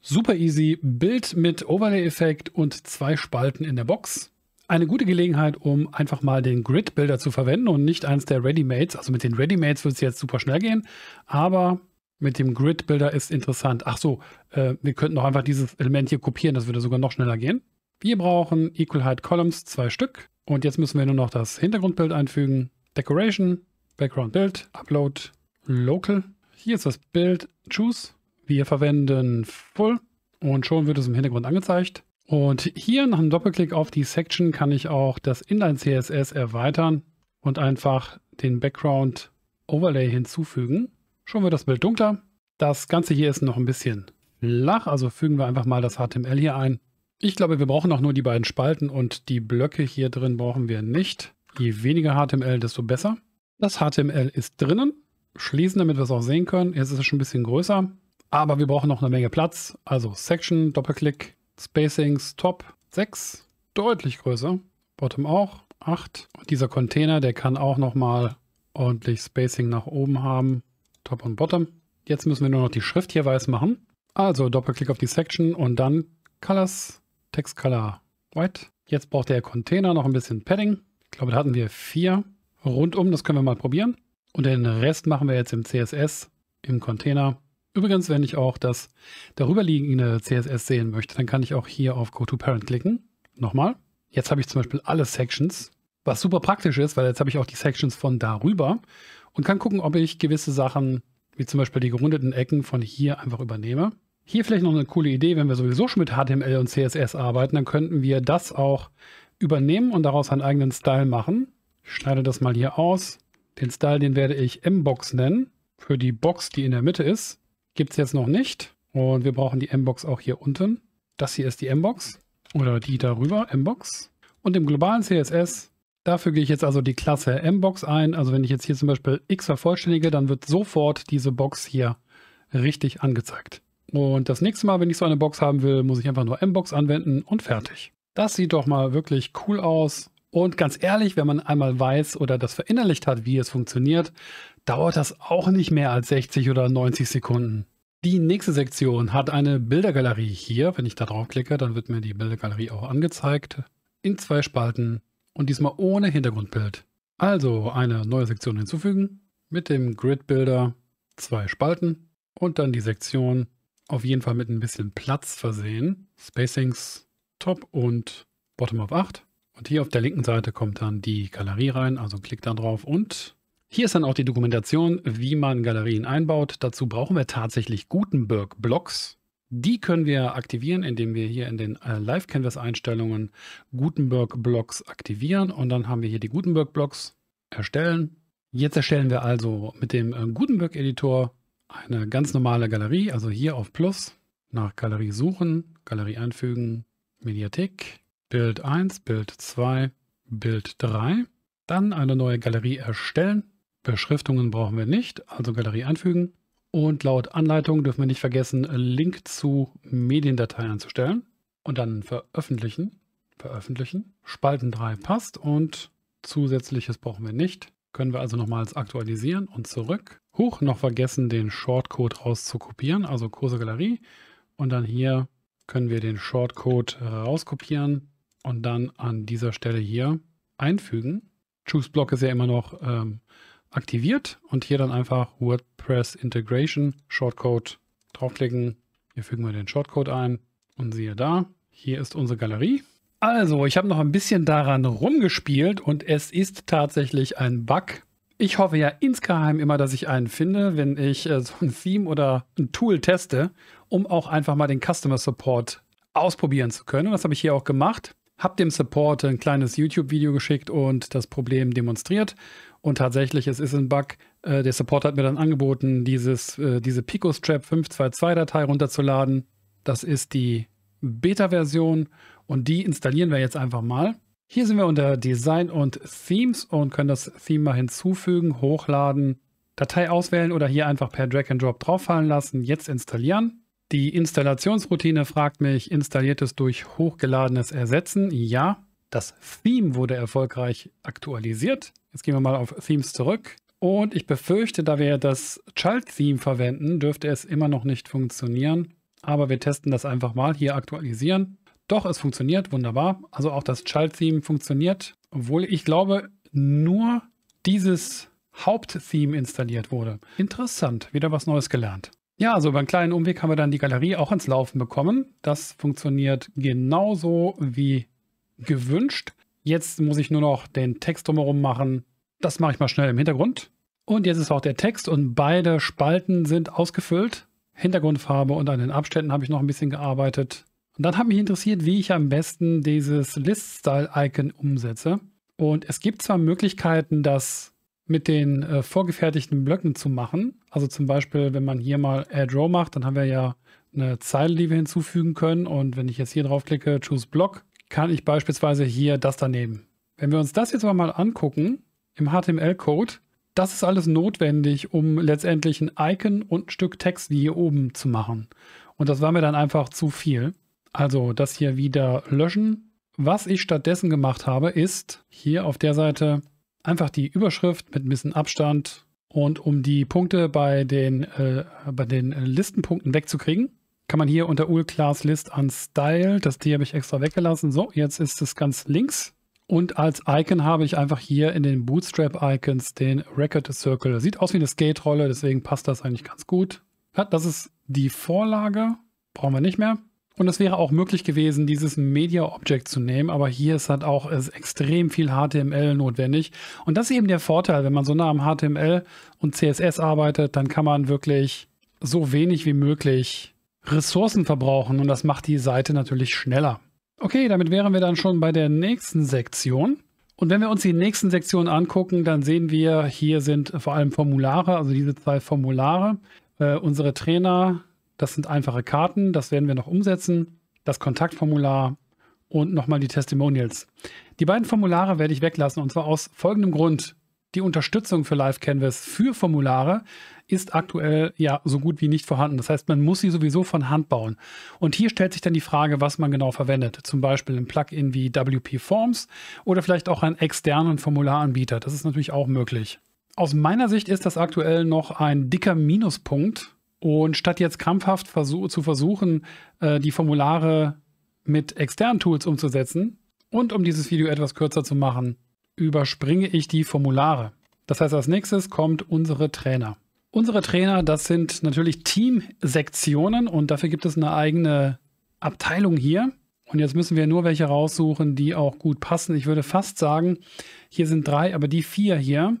Super easy, Bild mit Overlay-Effekt und zwei Spalten in der Box. Eine gute Gelegenheit, um einfach mal den Grid-Builder zu verwenden und nicht eins der Ready-Mates. Also mit den Ready-Mates wird es jetzt super schnell gehen, aber mit dem Grid Builder ist interessant. Ach so, äh, wir könnten auch einfach dieses Element hier kopieren, das würde sogar noch schneller gehen. Wir brauchen Equal Height Columns, zwei Stück. Und jetzt müssen wir nur noch das Hintergrundbild einfügen. Decoration, Background Bild, Upload, Local. Hier ist das Bild, Choose. Wir verwenden Full und schon wird es im Hintergrund angezeigt. Und hier nach einem Doppelklick auf die Section kann ich auch das Inline CSS erweitern und einfach den Background Overlay hinzufügen schon wird das Bild dunkler. Das Ganze hier ist noch ein bisschen flach, also fügen wir einfach mal das HTML hier ein. Ich glaube, wir brauchen auch nur die beiden Spalten und die Blöcke hier drin brauchen wir nicht. Je weniger HTML, desto besser. Das HTML ist drinnen. Schließen, damit wir es auch sehen können. Jetzt ist es schon ein bisschen größer, aber wir brauchen noch eine Menge Platz. Also Section, Doppelklick, Spacings, Top 6, deutlich größer. Bottom auch 8. Und dieser Container, der kann auch nochmal ordentlich Spacing nach oben haben. Top und Bottom. Jetzt müssen wir nur noch die Schrift hier weiß machen. Also Doppelklick auf die Section und dann Colors, Text Color White. Jetzt braucht der Container noch ein bisschen Padding. Ich glaube, da hatten wir vier rundum. Das können wir mal probieren. Und den Rest machen wir jetzt im CSS, im Container. Übrigens, wenn ich auch das darüberliegende CSS sehen möchte, dann kann ich auch hier auf Go to Parent klicken. Nochmal. Jetzt habe ich zum Beispiel alle Sections, was super praktisch ist, weil jetzt habe ich auch die Sections von darüber und kann gucken, ob ich gewisse Sachen, wie zum Beispiel die gerundeten Ecken von hier einfach übernehme. Hier vielleicht noch eine coole Idee, wenn wir sowieso schon mit HTML und CSS arbeiten, dann könnten wir das auch übernehmen und daraus einen eigenen Style machen. Ich schneide das mal hier aus. Den Style, den werde ich M-Box nennen. Für die Box, die in der Mitte ist, gibt es jetzt noch nicht. Und wir brauchen die M-Box auch hier unten. Das hier ist die M-Box oder die darüber, M-Box. Und im globalen CSS Dafür gehe ich jetzt also die Klasse mbox ein. Also wenn ich jetzt hier zum Beispiel X vervollständige, dann wird sofort diese Box hier richtig angezeigt. Und das nächste Mal, wenn ich so eine Box haben will, muss ich einfach nur mbox anwenden und fertig. Das sieht doch mal wirklich cool aus. Und ganz ehrlich, wenn man einmal weiß oder das verinnerlicht hat, wie es funktioniert, dauert das auch nicht mehr als 60 oder 90 Sekunden. Die nächste Sektion hat eine Bildergalerie hier. Wenn ich da draufklicke, dann wird mir die Bildergalerie auch angezeigt. In zwei Spalten und diesmal ohne Hintergrundbild. Also eine neue Sektion hinzufügen mit dem Grid Builder, zwei Spalten und dann die Sektion auf jeden Fall mit ein bisschen Platz versehen. Spacings Top und Bottom of 8. Und hier auf der linken Seite kommt dann die Galerie rein, also klickt da drauf und hier ist dann auch die Dokumentation, wie man Galerien einbaut. Dazu brauchen wir tatsächlich Gutenberg-Blocks. Die können wir aktivieren, indem wir hier in den äh, Live Canvas Einstellungen Gutenberg Blocks aktivieren und dann haben wir hier die Gutenberg Blocks erstellen. Jetzt erstellen wir also mit dem äh, Gutenberg Editor eine ganz normale Galerie, also hier auf Plus, nach Galerie suchen, Galerie einfügen, Mediathek, Bild 1, Bild 2, Bild 3. Dann eine neue Galerie erstellen. Beschriftungen brauchen wir nicht, also Galerie einfügen. Und laut Anleitung dürfen wir nicht vergessen, Link zu Mediendateien anzustellen und dann veröffentlichen. Veröffentlichen. Spalten 3 passt und zusätzliches brauchen wir nicht. Können wir also nochmals aktualisieren und zurück. Huch, noch vergessen, den Shortcode rauszukopieren, also Kurse Galerie. Und dann hier können wir den Shortcode rauskopieren und dann an dieser Stelle hier einfügen. Choose Block ist ja immer noch ähm, aktiviert und hier dann einfach WordPress Integration Shortcode draufklicken. Hier fügen wir den Shortcode ein und siehe da, hier ist unsere Galerie. Also, ich habe noch ein bisschen daran rumgespielt und es ist tatsächlich ein Bug. Ich hoffe ja insgeheim immer, dass ich einen finde, wenn ich äh, so ein Theme oder ein Tool teste, um auch einfach mal den Customer Support ausprobieren zu können. Und das habe ich hier auch gemacht. Habe dem Support ein kleines YouTube-Video geschickt und das Problem demonstriert. Und tatsächlich, es ist ein Bug. Äh, der Support hat mir dann angeboten, dieses, äh, diese Picostrap 522-Datei runterzuladen. Das ist die Beta-Version und die installieren wir jetzt einfach mal. Hier sind wir unter Design und Themes und können das Theme mal hinzufügen, hochladen, Datei auswählen oder hier einfach per Drag and Drop drauffallen lassen, jetzt installieren. Die Installationsroutine fragt mich, installiert es durch hochgeladenes Ersetzen? Ja. Das Theme wurde erfolgreich aktualisiert. Jetzt gehen wir mal auf Themes zurück. Und ich befürchte, da wir das Child-Theme verwenden, dürfte es immer noch nicht funktionieren. Aber wir testen das einfach mal. Hier aktualisieren. Doch, es funktioniert. Wunderbar. Also auch das Child-Theme funktioniert. Obwohl ich glaube, nur dieses Haupt-Theme installiert wurde. Interessant. Wieder was Neues gelernt. Ja, also beim kleinen Umweg haben wir dann die Galerie auch ins Laufen bekommen. Das funktioniert genauso wie gewünscht. Jetzt muss ich nur noch den Text drumherum machen. Das mache ich mal schnell im Hintergrund. Und jetzt ist auch der Text und beide Spalten sind ausgefüllt. Hintergrundfarbe und an den Abständen habe ich noch ein bisschen gearbeitet. Und dann hat mich interessiert, wie ich am besten dieses List-Style-Icon umsetze. Und es gibt zwar Möglichkeiten, das mit den äh, vorgefertigten Blöcken zu machen. Also zum Beispiel, wenn man hier mal Add Row macht, dann haben wir ja eine Zeile, die wir hinzufügen können. Und wenn ich jetzt hier draufklicke, Choose Block, kann ich beispielsweise hier das daneben. Wenn wir uns das jetzt aber mal angucken im HTML-Code, das ist alles notwendig, um letztendlich ein Icon und ein Stück Text wie hier oben zu machen. Und das war mir dann einfach zu viel. Also das hier wieder löschen. Was ich stattdessen gemacht habe, ist hier auf der Seite einfach die Überschrift mit ein bisschen Abstand und um die Punkte bei den, äh, bei den äh, Listenpunkten wegzukriegen, kann man hier unter UL Class List an Style, das die habe ich extra weggelassen. So, jetzt ist es ganz links. Und als Icon habe ich einfach hier in den Bootstrap-Icons den Record Circle. Sieht aus wie eine Skate-Rolle, deswegen passt das eigentlich ganz gut. Ja, das ist die Vorlage, brauchen wir nicht mehr. Und es wäre auch möglich gewesen, dieses Media Object zu nehmen, aber hier ist halt auch ist extrem viel HTML notwendig. Und das ist eben der Vorteil, wenn man so nah am HTML und CSS arbeitet, dann kann man wirklich so wenig wie möglich Ressourcen verbrauchen und das macht die Seite natürlich schneller. Okay, damit wären wir dann schon bei der nächsten Sektion. Und wenn wir uns die nächsten Sektionen angucken, dann sehen wir, hier sind vor allem Formulare, also diese zwei Formulare. Äh, unsere Trainer, das sind einfache Karten, das werden wir noch umsetzen. Das Kontaktformular und nochmal die Testimonials. Die beiden Formulare werde ich weglassen und zwar aus folgendem Grund die Unterstützung für Live Canvas für Formulare ist aktuell ja so gut wie nicht vorhanden. Das heißt, man muss sie sowieso von Hand bauen. Und hier stellt sich dann die Frage, was man genau verwendet. Zum Beispiel ein Plugin wie WP Forms oder vielleicht auch einen externen Formularanbieter. Das ist natürlich auch möglich. Aus meiner Sicht ist das aktuell noch ein dicker Minuspunkt. Und statt jetzt krampfhaft zu versuchen, äh, die Formulare mit externen Tools umzusetzen und um dieses Video etwas kürzer zu machen, überspringe ich die Formulare. Das heißt, als nächstes kommt unsere Trainer. Unsere Trainer, das sind natürlich Teamsektionen und dafür gibt es eine eigene Abteilung hier. Und jetzt müssen wir nur welche raussuchen, die auch gut passen. Ich würde fast sagen, hier sind drei, aber die vier hier,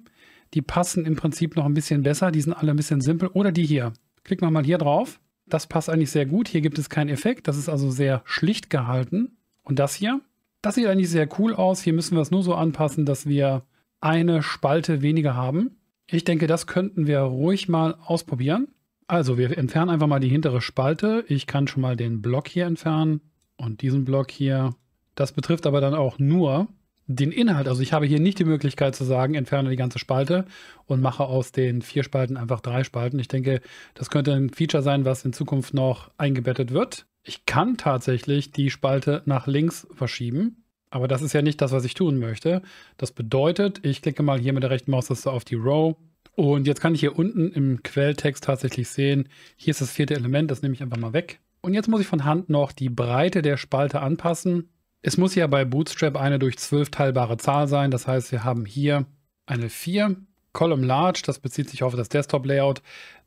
die passen im Prinzip noch ein bisschen besser. Die sind alle ein bisschen simpel. Oder die hier. Klicken wir mal hier drauf. Das passt eigentlich sehr gut. Hier gibt es keinen Effekt. Das ist also sehr schlicht gehalten. Und das hier, das sieht eigentlich sehr cool aus. Hier müssen wir es nur so anpassen, dass wir eine Spalte weniger haben. Ich denke, das könnten wir ruhig mal ausprobieren. Also, wir entfernen einfach mal die hintere Spalte. Ich kann schon mal den Block hier entfernen und diesen Block hier. Das betrifft aber dann auch nur den Inhalt. Also ich habe hier nicht die Möglichkeit zu sagen, entferne die ganze Spalte und mache aus den vier Spalten einfach drei Spalten. Ich denke, das könnte ein Feature sein, was in Zukunft noch eingebettet wird. Ich kann tatsächlich die Spalte nach links verschieben, aber das ist ja nicht das, was ich tun möchte. Das bedeutet, ich klicke mal hier mit der rechten Maustaste auf die Row und jetzt kann ich hier unten im Quelltext tatsächlich sehen, hier ist das vierte Element, das nehme ich einfach mal weg. Und jetzt muss ich von Hand noch die Breite der Spalte anpassen. Es muss ja bei Bootstrap eine durch 12 teilbare Zahl sein. Das heißt, wir haben hier eine 4. Column Large, das bezieht sich auf das Desktop-Layout.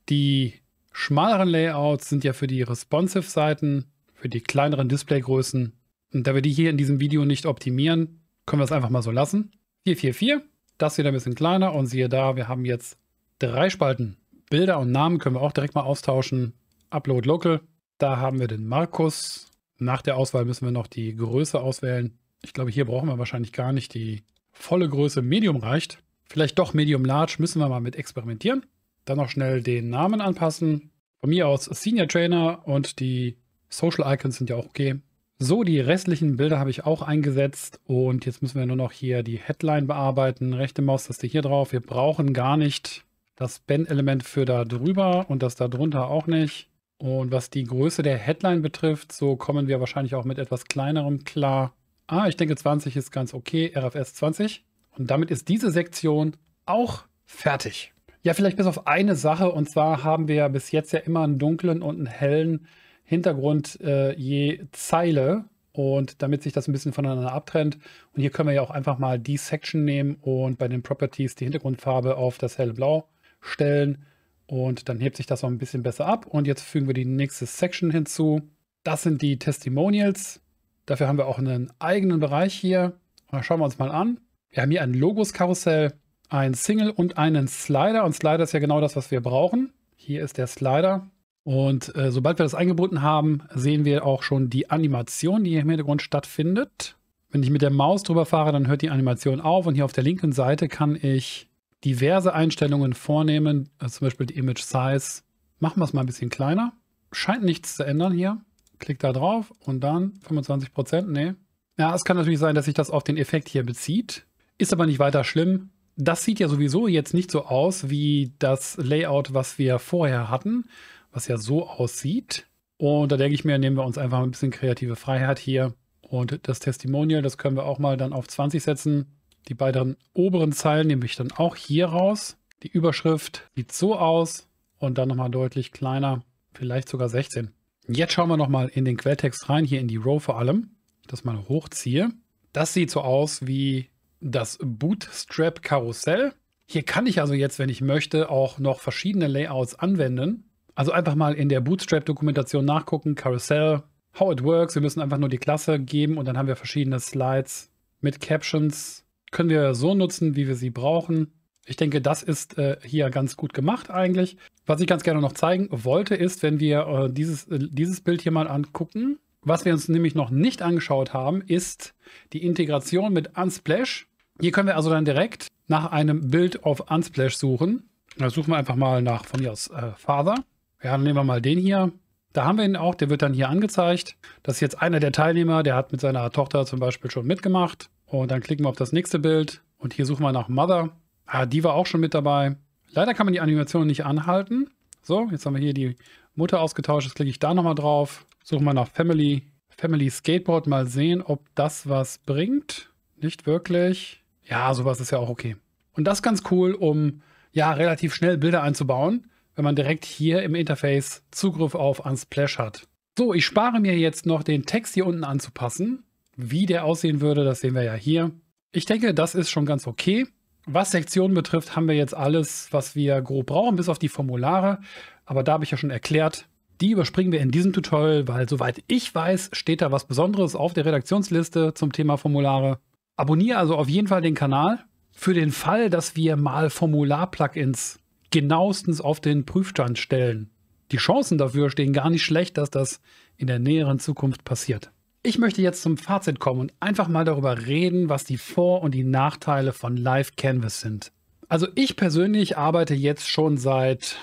Die schmaleren Layouts sind ja für die responsive Seiten, für die kleineren Displaygrößen. Und da wir die hier in diesem Video nicht optimieren, können wir es einfach mal so lassen. 444, das wieder ein bisschen kleiner und siehe da, wir haben jetzt drei Spalten. Bilder und Namen können wir auch direkt mal austauschen. Upload Local, da haben wir den Markus. Nach der Auswahl müssen wir noch die Größe auswählen. Ich glaube, hier brauchen wir wahrscheinlich gar nicht die volle Größe. Medium reicht. Vielleicht doch Medium Large müssen wir mal mit experimentieren. Dann noch schnell den Namen anpassen. Von mir aus Senior Trainer und die Social Icons sind ja auch okay. So, die restlichen Bilder habe ich auch eingesetzt und jetzt müssen wir nur noch hier die Headline bearbeiten. Rechte Maustaste hier drauf. Wir brauchen gar nicht das Ben-Element für da drüber und das da drunter auch nicht. Und was die Größe der Headline betrifft, so kommen wir wahrscheinlich auch mit etwas kleinerem klar. Ah, ich denke 20 ist ganz okay, RFS 20. Und damit ist diese Sektion auch fertig. Ja, vielleicht bis auf eine Sache. Und zwar haben wir ja bis jetzt ja immer einen dunklen und einen hellen Hintergrund äh, je Zeile. Und damit sich das ein bisschen voneinander abtrennt. Und hier können wir ja auch einfach mal die Section nehmen und bei den Properties die Hintergrundfarbe auf das helle Blau stellen. Und dann hebt sich das auch ein bisschen besser ab. Und jetzt fügen wir die nächste Section hinzu. Das sind die Testimonials. Dafür haben wir auch einen eigenen Bereich hier. Schauen wir uns mal an. Wir haben hier ein Logos-Karussell ein Single und einen Slider. Und Slider ist ja genau das, was wir brauchen. Hier ist der Slider. Und äh, sobald wir das eingebunden haben, sehen wir auch schon die Animation, die hier im Hintergrund stattfindet. Wenn ich mit der Maus drüber fahre, dann hört die Animation auf. Und hier auf der linken Seite kann ich diverse Einstellungen vornehmen, also zum Beispiel die Image Size. Machen wir es mal ein bisschen kleiner. Scheint nichts zu ändern hier. Klick da drauf und dann 25%, nee. Ja, es kann natürlich sein, dass sich das auf den Effekt hier bezieht. Ist aber nicht weiter schlimm das sieht ja sowieso jetzt nicht so aus wie das Layout, was wir vorher hatten, was ja so aussieht. Und da denke ich mir, nehmen wir uns einfach ein bisschen kreative Freiheit hier. Und das Testimonial, das können wir auch mal dann auf 20 setzen. Die beiden oberen Zeilen nehme ich dann auch hier raus. Die Überschrift sieht so aus und dann nochmal deutlich kleiner, vielleicht sogar 16. Jetzt schauen wir nochmal in den Quelltext rein, hier in die Row vor allem, Ich das mal hochziehe. Das sieht so aus wie das Bootstrap Karussell. Hier kann ich also jetzt, wenn ich möchte, auch noch verschiedene Layouts anwenden. Also einfach mal in der Bootstrap-Dokumentation nachgucken, Karussell, how it works. Wir müssen einfach nur die Klasse geben und dann haben wir verschiedene Slides mit Captions. Können wir so nutzen, wie wir sie brauchen. Ich denke, das ist äh, hier ganz gut gemacht eigentlich. Was ich ganz gerne noch zeigen wollte, ist, wenn wir äh, dieses, äh, dieses Bild hier mal angucken. Was wir uns nämlich noch nicht angeschaut haben, ist die Integration mit Unsplash. Hier können wir also dann direkt nach einem Bild auf Unsplash suchen. Da suchen wir einfach mal nach von mir aus äh, Father. Ja, dann nehmen wir mal den hier. Da haben wir ihn auch, der wird dann hier angezeigt. Das ist jetzt einer der Teilnehmer, der hat mit seiner Tochter zum Beispiel schon mitgemacht. Und dann klicken wir auf das nächste Bild und hier suchen wir nach Mother. Ah, die war auch schon mit dabei. Leider kann man die Animation nicht anhalten. So, jetzt haben wir hier die Mutter ausgetauscht. Jetzt klicke ich da nochmal drauf. Suchen wir nach Family, Family Skateboard. Mal sehen, ob das was bringt. Nicht wirklich. Ja, sowas ist ja auch okay. Und das ist ganz cool, um ja relativ schnell Bilder einzubauen, wenn man direkt hier im Interface Zugriff auf Unsplash hat. So, ich spare mir jetzt noch den Text hier unten anzupassen. Wie der aussehen würde, das sehen wir ja hier. Ich denke, das ist schon ganz okay. Was Sektionen betrifft, haben wir jetzt alles, was wir grob brauchen, bis auf die Formulare. Aber da habe ich ja schon erklärt, die überspringen wir in diesem Tutorial, weil soweit ich weiß, steht da was Besonderes auf der Redaktionsliste zum Thema Formulare. Abonniere also auf jeden Fall den Kanal. Für den Fall, dass wir mal Formular-Plugins genauestens auf den Prüfstand stellen. Die Chancen dafür stehen gar nicht schlecht, dass das in der näheren Zukunft passiert. Ich möchte jetzt zum Fazit kommen und einfach mal darüber reden, was die Vor- und die Nachteile von Live Canvas sind. Also ich persönlich arbeite jetzt schon seit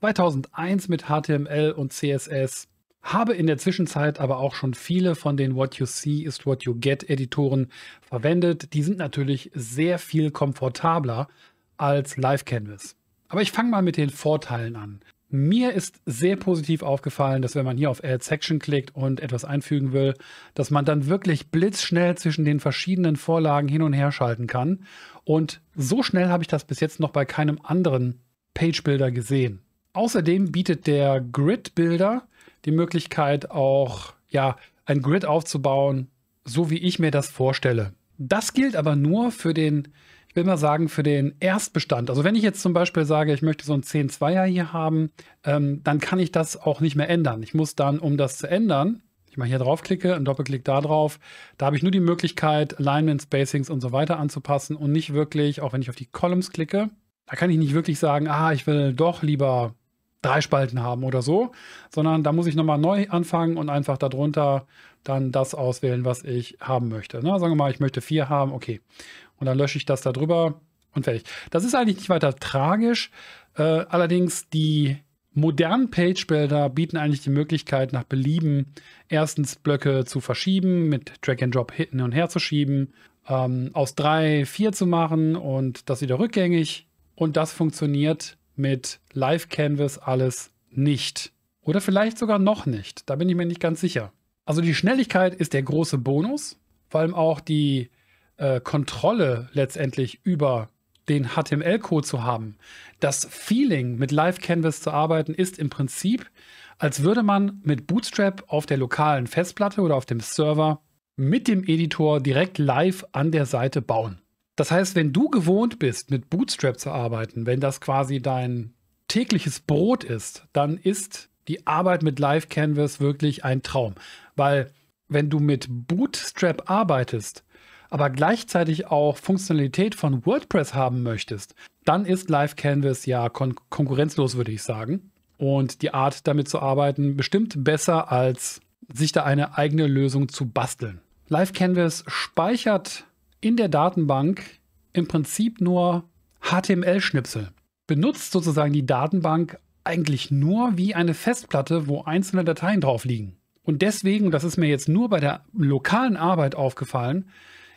2001 mit HTML und CSS habe in der Zwischenzeit aber auch schon viele von den What You See is What You Get Editoren verwendet. Die sind natürlich sehr viel komfortabler als Live Canvas. Aber ich fange mal mit den Vorteilen an. Mir ist sehr positiv aufgefallen, dass wenn man hier auf Add Section klickt und etwas einfügen will, dass man dann wirklich blitzschnell zwischen den verschiedenen Vorlagen hin und her schalten kann. Und so schnell habe ich das bis jetzt noch bei keinem anderen Page Builder gesehen. Außerdem bietet der Grid Builder die Möglichkeit, auch ja, ein Grid aufzubauen, so wie ich mir das vorstelle. Das gilt aber nur für den, ich will mal sagen, für den Erstbestand. Also wenn ich jetzt zum Beispiel sage, ich möchte so einen 10-2er hier haben, ähm, dann kann ich das auch nicht mehr ändern. Ich muss dann, um das zu ändern, ich mal hier draufklicke, einen Doppelklick da drauf, da habe ich nur die Möglichkeit, Alignment, Spacings und so weiter anzupassen und nicht wirklich, auch wenn ich auf die Columns klicke, da kann ich nicht wirklich sagen, ah, ich will doch lieber drei Spalten haben oder so, sondern da muss ich nochmal neu anfangen und einfach darunter dann das auswählen, was ich haben möchte. Na, ne? sagen wir mal, ich möchte vier haben, okay. Und dann lösche ich das da drüber und fertig. Das ist eigentlich nicht weiter tragisch. Äh, allerdings die modernen Page Builder bieten eigentlich die Möglichkeit, nach Belieben erstens Blöcke zu verschieben, mit Drag and Drop hin und her zu schieben, ähm, aus drei vier zu machen und das wieder rückgängig. Und das funktioniert mit Live Canvas alles nicht. Oder vielleicht sogar noch nicht. Da bin ich mir nicht ganz sicher. Also die Schnelligkeit ist der große Bonus. Vor allem auch die äh, Kontrolle letztendlich über den HTML-Code zu haben. Das Feeling, mit Live Canvas zu arbeiten, ist im Prinzip, als würde man mit Bootstrap auf der lokalen Festplatte oder auf dem Server mit dem Editor direkt live an der Seite bauen. Das heißt, wenn du gewohnt bist, mit Bootstrap zu arbeiten, wenn das quasi dein tägliches Brot ist, dann ist die Arbeit mit Live Canvas wirklich ein Traum. Weil wenn du mit Bootstrap arbeitest, aber gleichzeitig auch Funktionalität von WordPress haben möchtest, dann ist Live Canvas ja kon konkurrenzlos, würde ich sagen. Und die Art, damit zu arbeiten, bestimmt besser als sich da eine eigene Lösung zu basteln. Live Canvas speichert in der Datenbank im Prinzip nur HTML-Schnipsel. Benutzt sozusagen die Datenbank eigentlich nur wie eine Festplatte, wo einzelne Dateien drauf liegen. Und deswegen, das ist mir jetzt nur bei der lokalen Arbeit aufgefallen,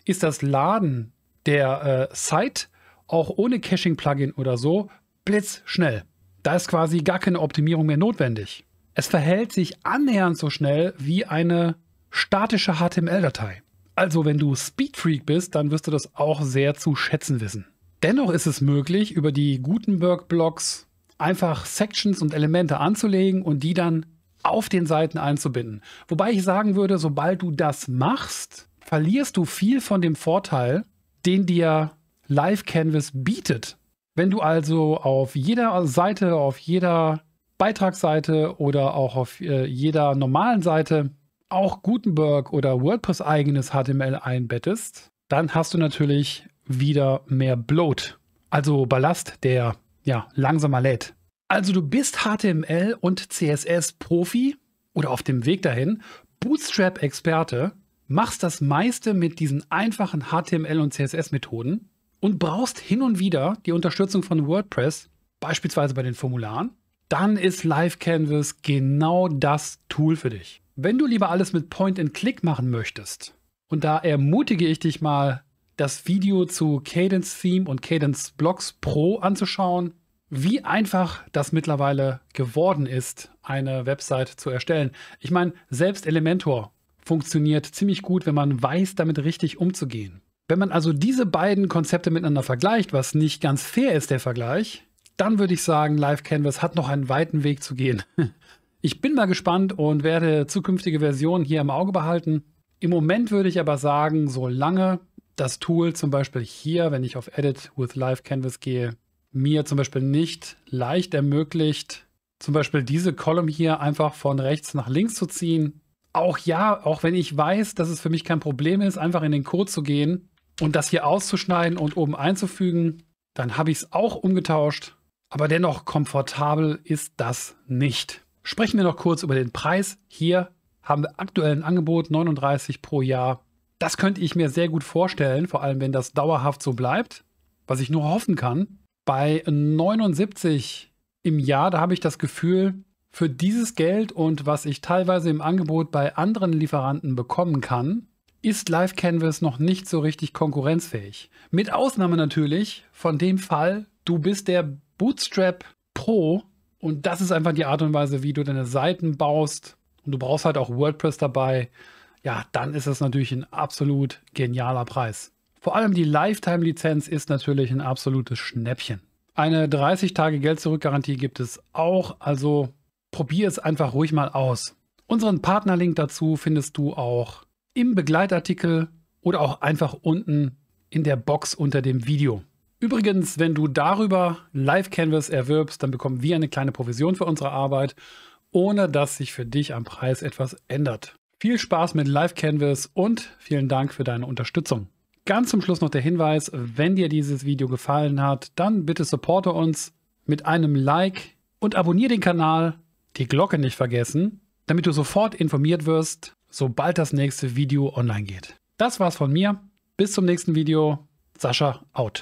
ist das Laden der äh, Site auch ohne Caching-Plugin oder so blitzschnell. Da ist quasi gar keine Optimierung mehr notwendig. Es verhält sich annähernd so schnell wie eine statische HTML-Datei. Also, wenn du Speedfreak bist, dann wirst du das auch sehr zu schätzen wissen. Dennoch ist es möglich, über die Gutenberg-Blocks einfach Sections und Elemente anzulegen und die dann auf den Seiten einzubinden. Wobei ich sagen würde, sobald du das machst, verlierst du viel von dem Vorteil, den dir Live Canvas bietet. Wenn du also auf jeder Seite, auf jeder Beitragsseite oder auch auf äh, jeder normalen Seite auch Gutenberg oder WordPress eigenes HTML einbettest, dann hast du natürlich wieder mehr Bloat, also Ballast, der ja langsamer lädt. Also du bist HTML und CSS Profi oder auf dem Weg dahin, Bootstrap Experte, machst das meiste mit diesen einfachen HTML und CSS Methoden und brauchst hin und wieder die Unterstützung von WordPress, beispielsweise bei den Formularen, dann ist Live Canvas genau das Tool für dich. Wenn du lieber alles mit Point and Click machen möchtest, und da ermutige ich dich mal, das Video zu Cadence Theme und Cadence Blocks Pro anzuschauen, wie einfach das mittlerweile geworden ist, eine Website zu erstellen. Ich meine, selbst Elementor funktioniert ziemlich gut, wenn man weiß, damit richtig umzugehen. Wenn man also diese beiden Konzepte miteinander vergleicht, was nicht ganz fair ist, der Vergleich, dann würde ich sagen, Live Canvas hat noch einen weiten Weg zu gehen. Ich bin mal gespannt und werde zukünftige Versionen hier im Auge behalten. Im Moment würde ich aber sagen, solange das Tool zum Beispiel hier, wenn ich auf Edit with Live Canvas gehe, mir zum Beispiel nicht leicht ermöglicht, zum Beispiel diese Column hier einfach von rechts nach links zu ziehen. Auch ja, auch wenn ich weiß, dass es für mich kein Problem ist, einfach in den Code zu gehen und das hier auszuschneiden und oben einzufügen, dann habe ich es auch umgetauscht. Aber dennoch komfortabel ist das nicht. Sprechen wir noch kurz über den Preis. Hier haben wir aktuell ein Angebot 39 pro Jahr. Das könnte ich mir sehr gut vorstellen, vor allem wenn das dauerhaft so bleibt, was ich nur hoffen kann. Bei 79 im Jahr, da habe ich das Gefühl, für dieses Geld und was ich teilweise im Angebot bei anderen Lieferanten bekommen kann, ist Live Canvas noch nicht so richtig konkurrenzfähig. Mit Ausnahme natürlich von dem Fall, du bist der Bootstrap Pro und das ist einfach die Art und Weise, wie du deine Seiten baust. Und du brauchst halt auch WordPress dabei. Ja, dann ist das natürlich ein absolut genialer Preis. Vor allem die Lifetime-Lizenz ist natürlich ein absolutes Schnäppchen. Eine 30-Tage-Geld-Zurück-Garantie gibt es auch, also probier es einfach ruhig mal aus. Unseren Partnerlink dazu findest du auch im Begleitartikel oder auch einfach unten in der Box unter dem Video. Übrigens, wenn du darüber Live Canvas erwirbst, dann bekommen wir eine kleine Provision für unsere Arbeit, ohne dass sich für dich am Preis etwas ändert. Viel Spaß mit Live Canvas und vielen Dank für deine Unterstützung. Ganz zum Schluss noch der Hinweis, wenn dir dieses Video gefallen hat, dann bitte supporte uns mit einem Like und abonniere den Kanal, die Glocke nicht vergessen, damit du sofort informiert wirst, sobald das nächste Video online geht. Das war's von mir. Bis zum nächsten Video. Sascha out.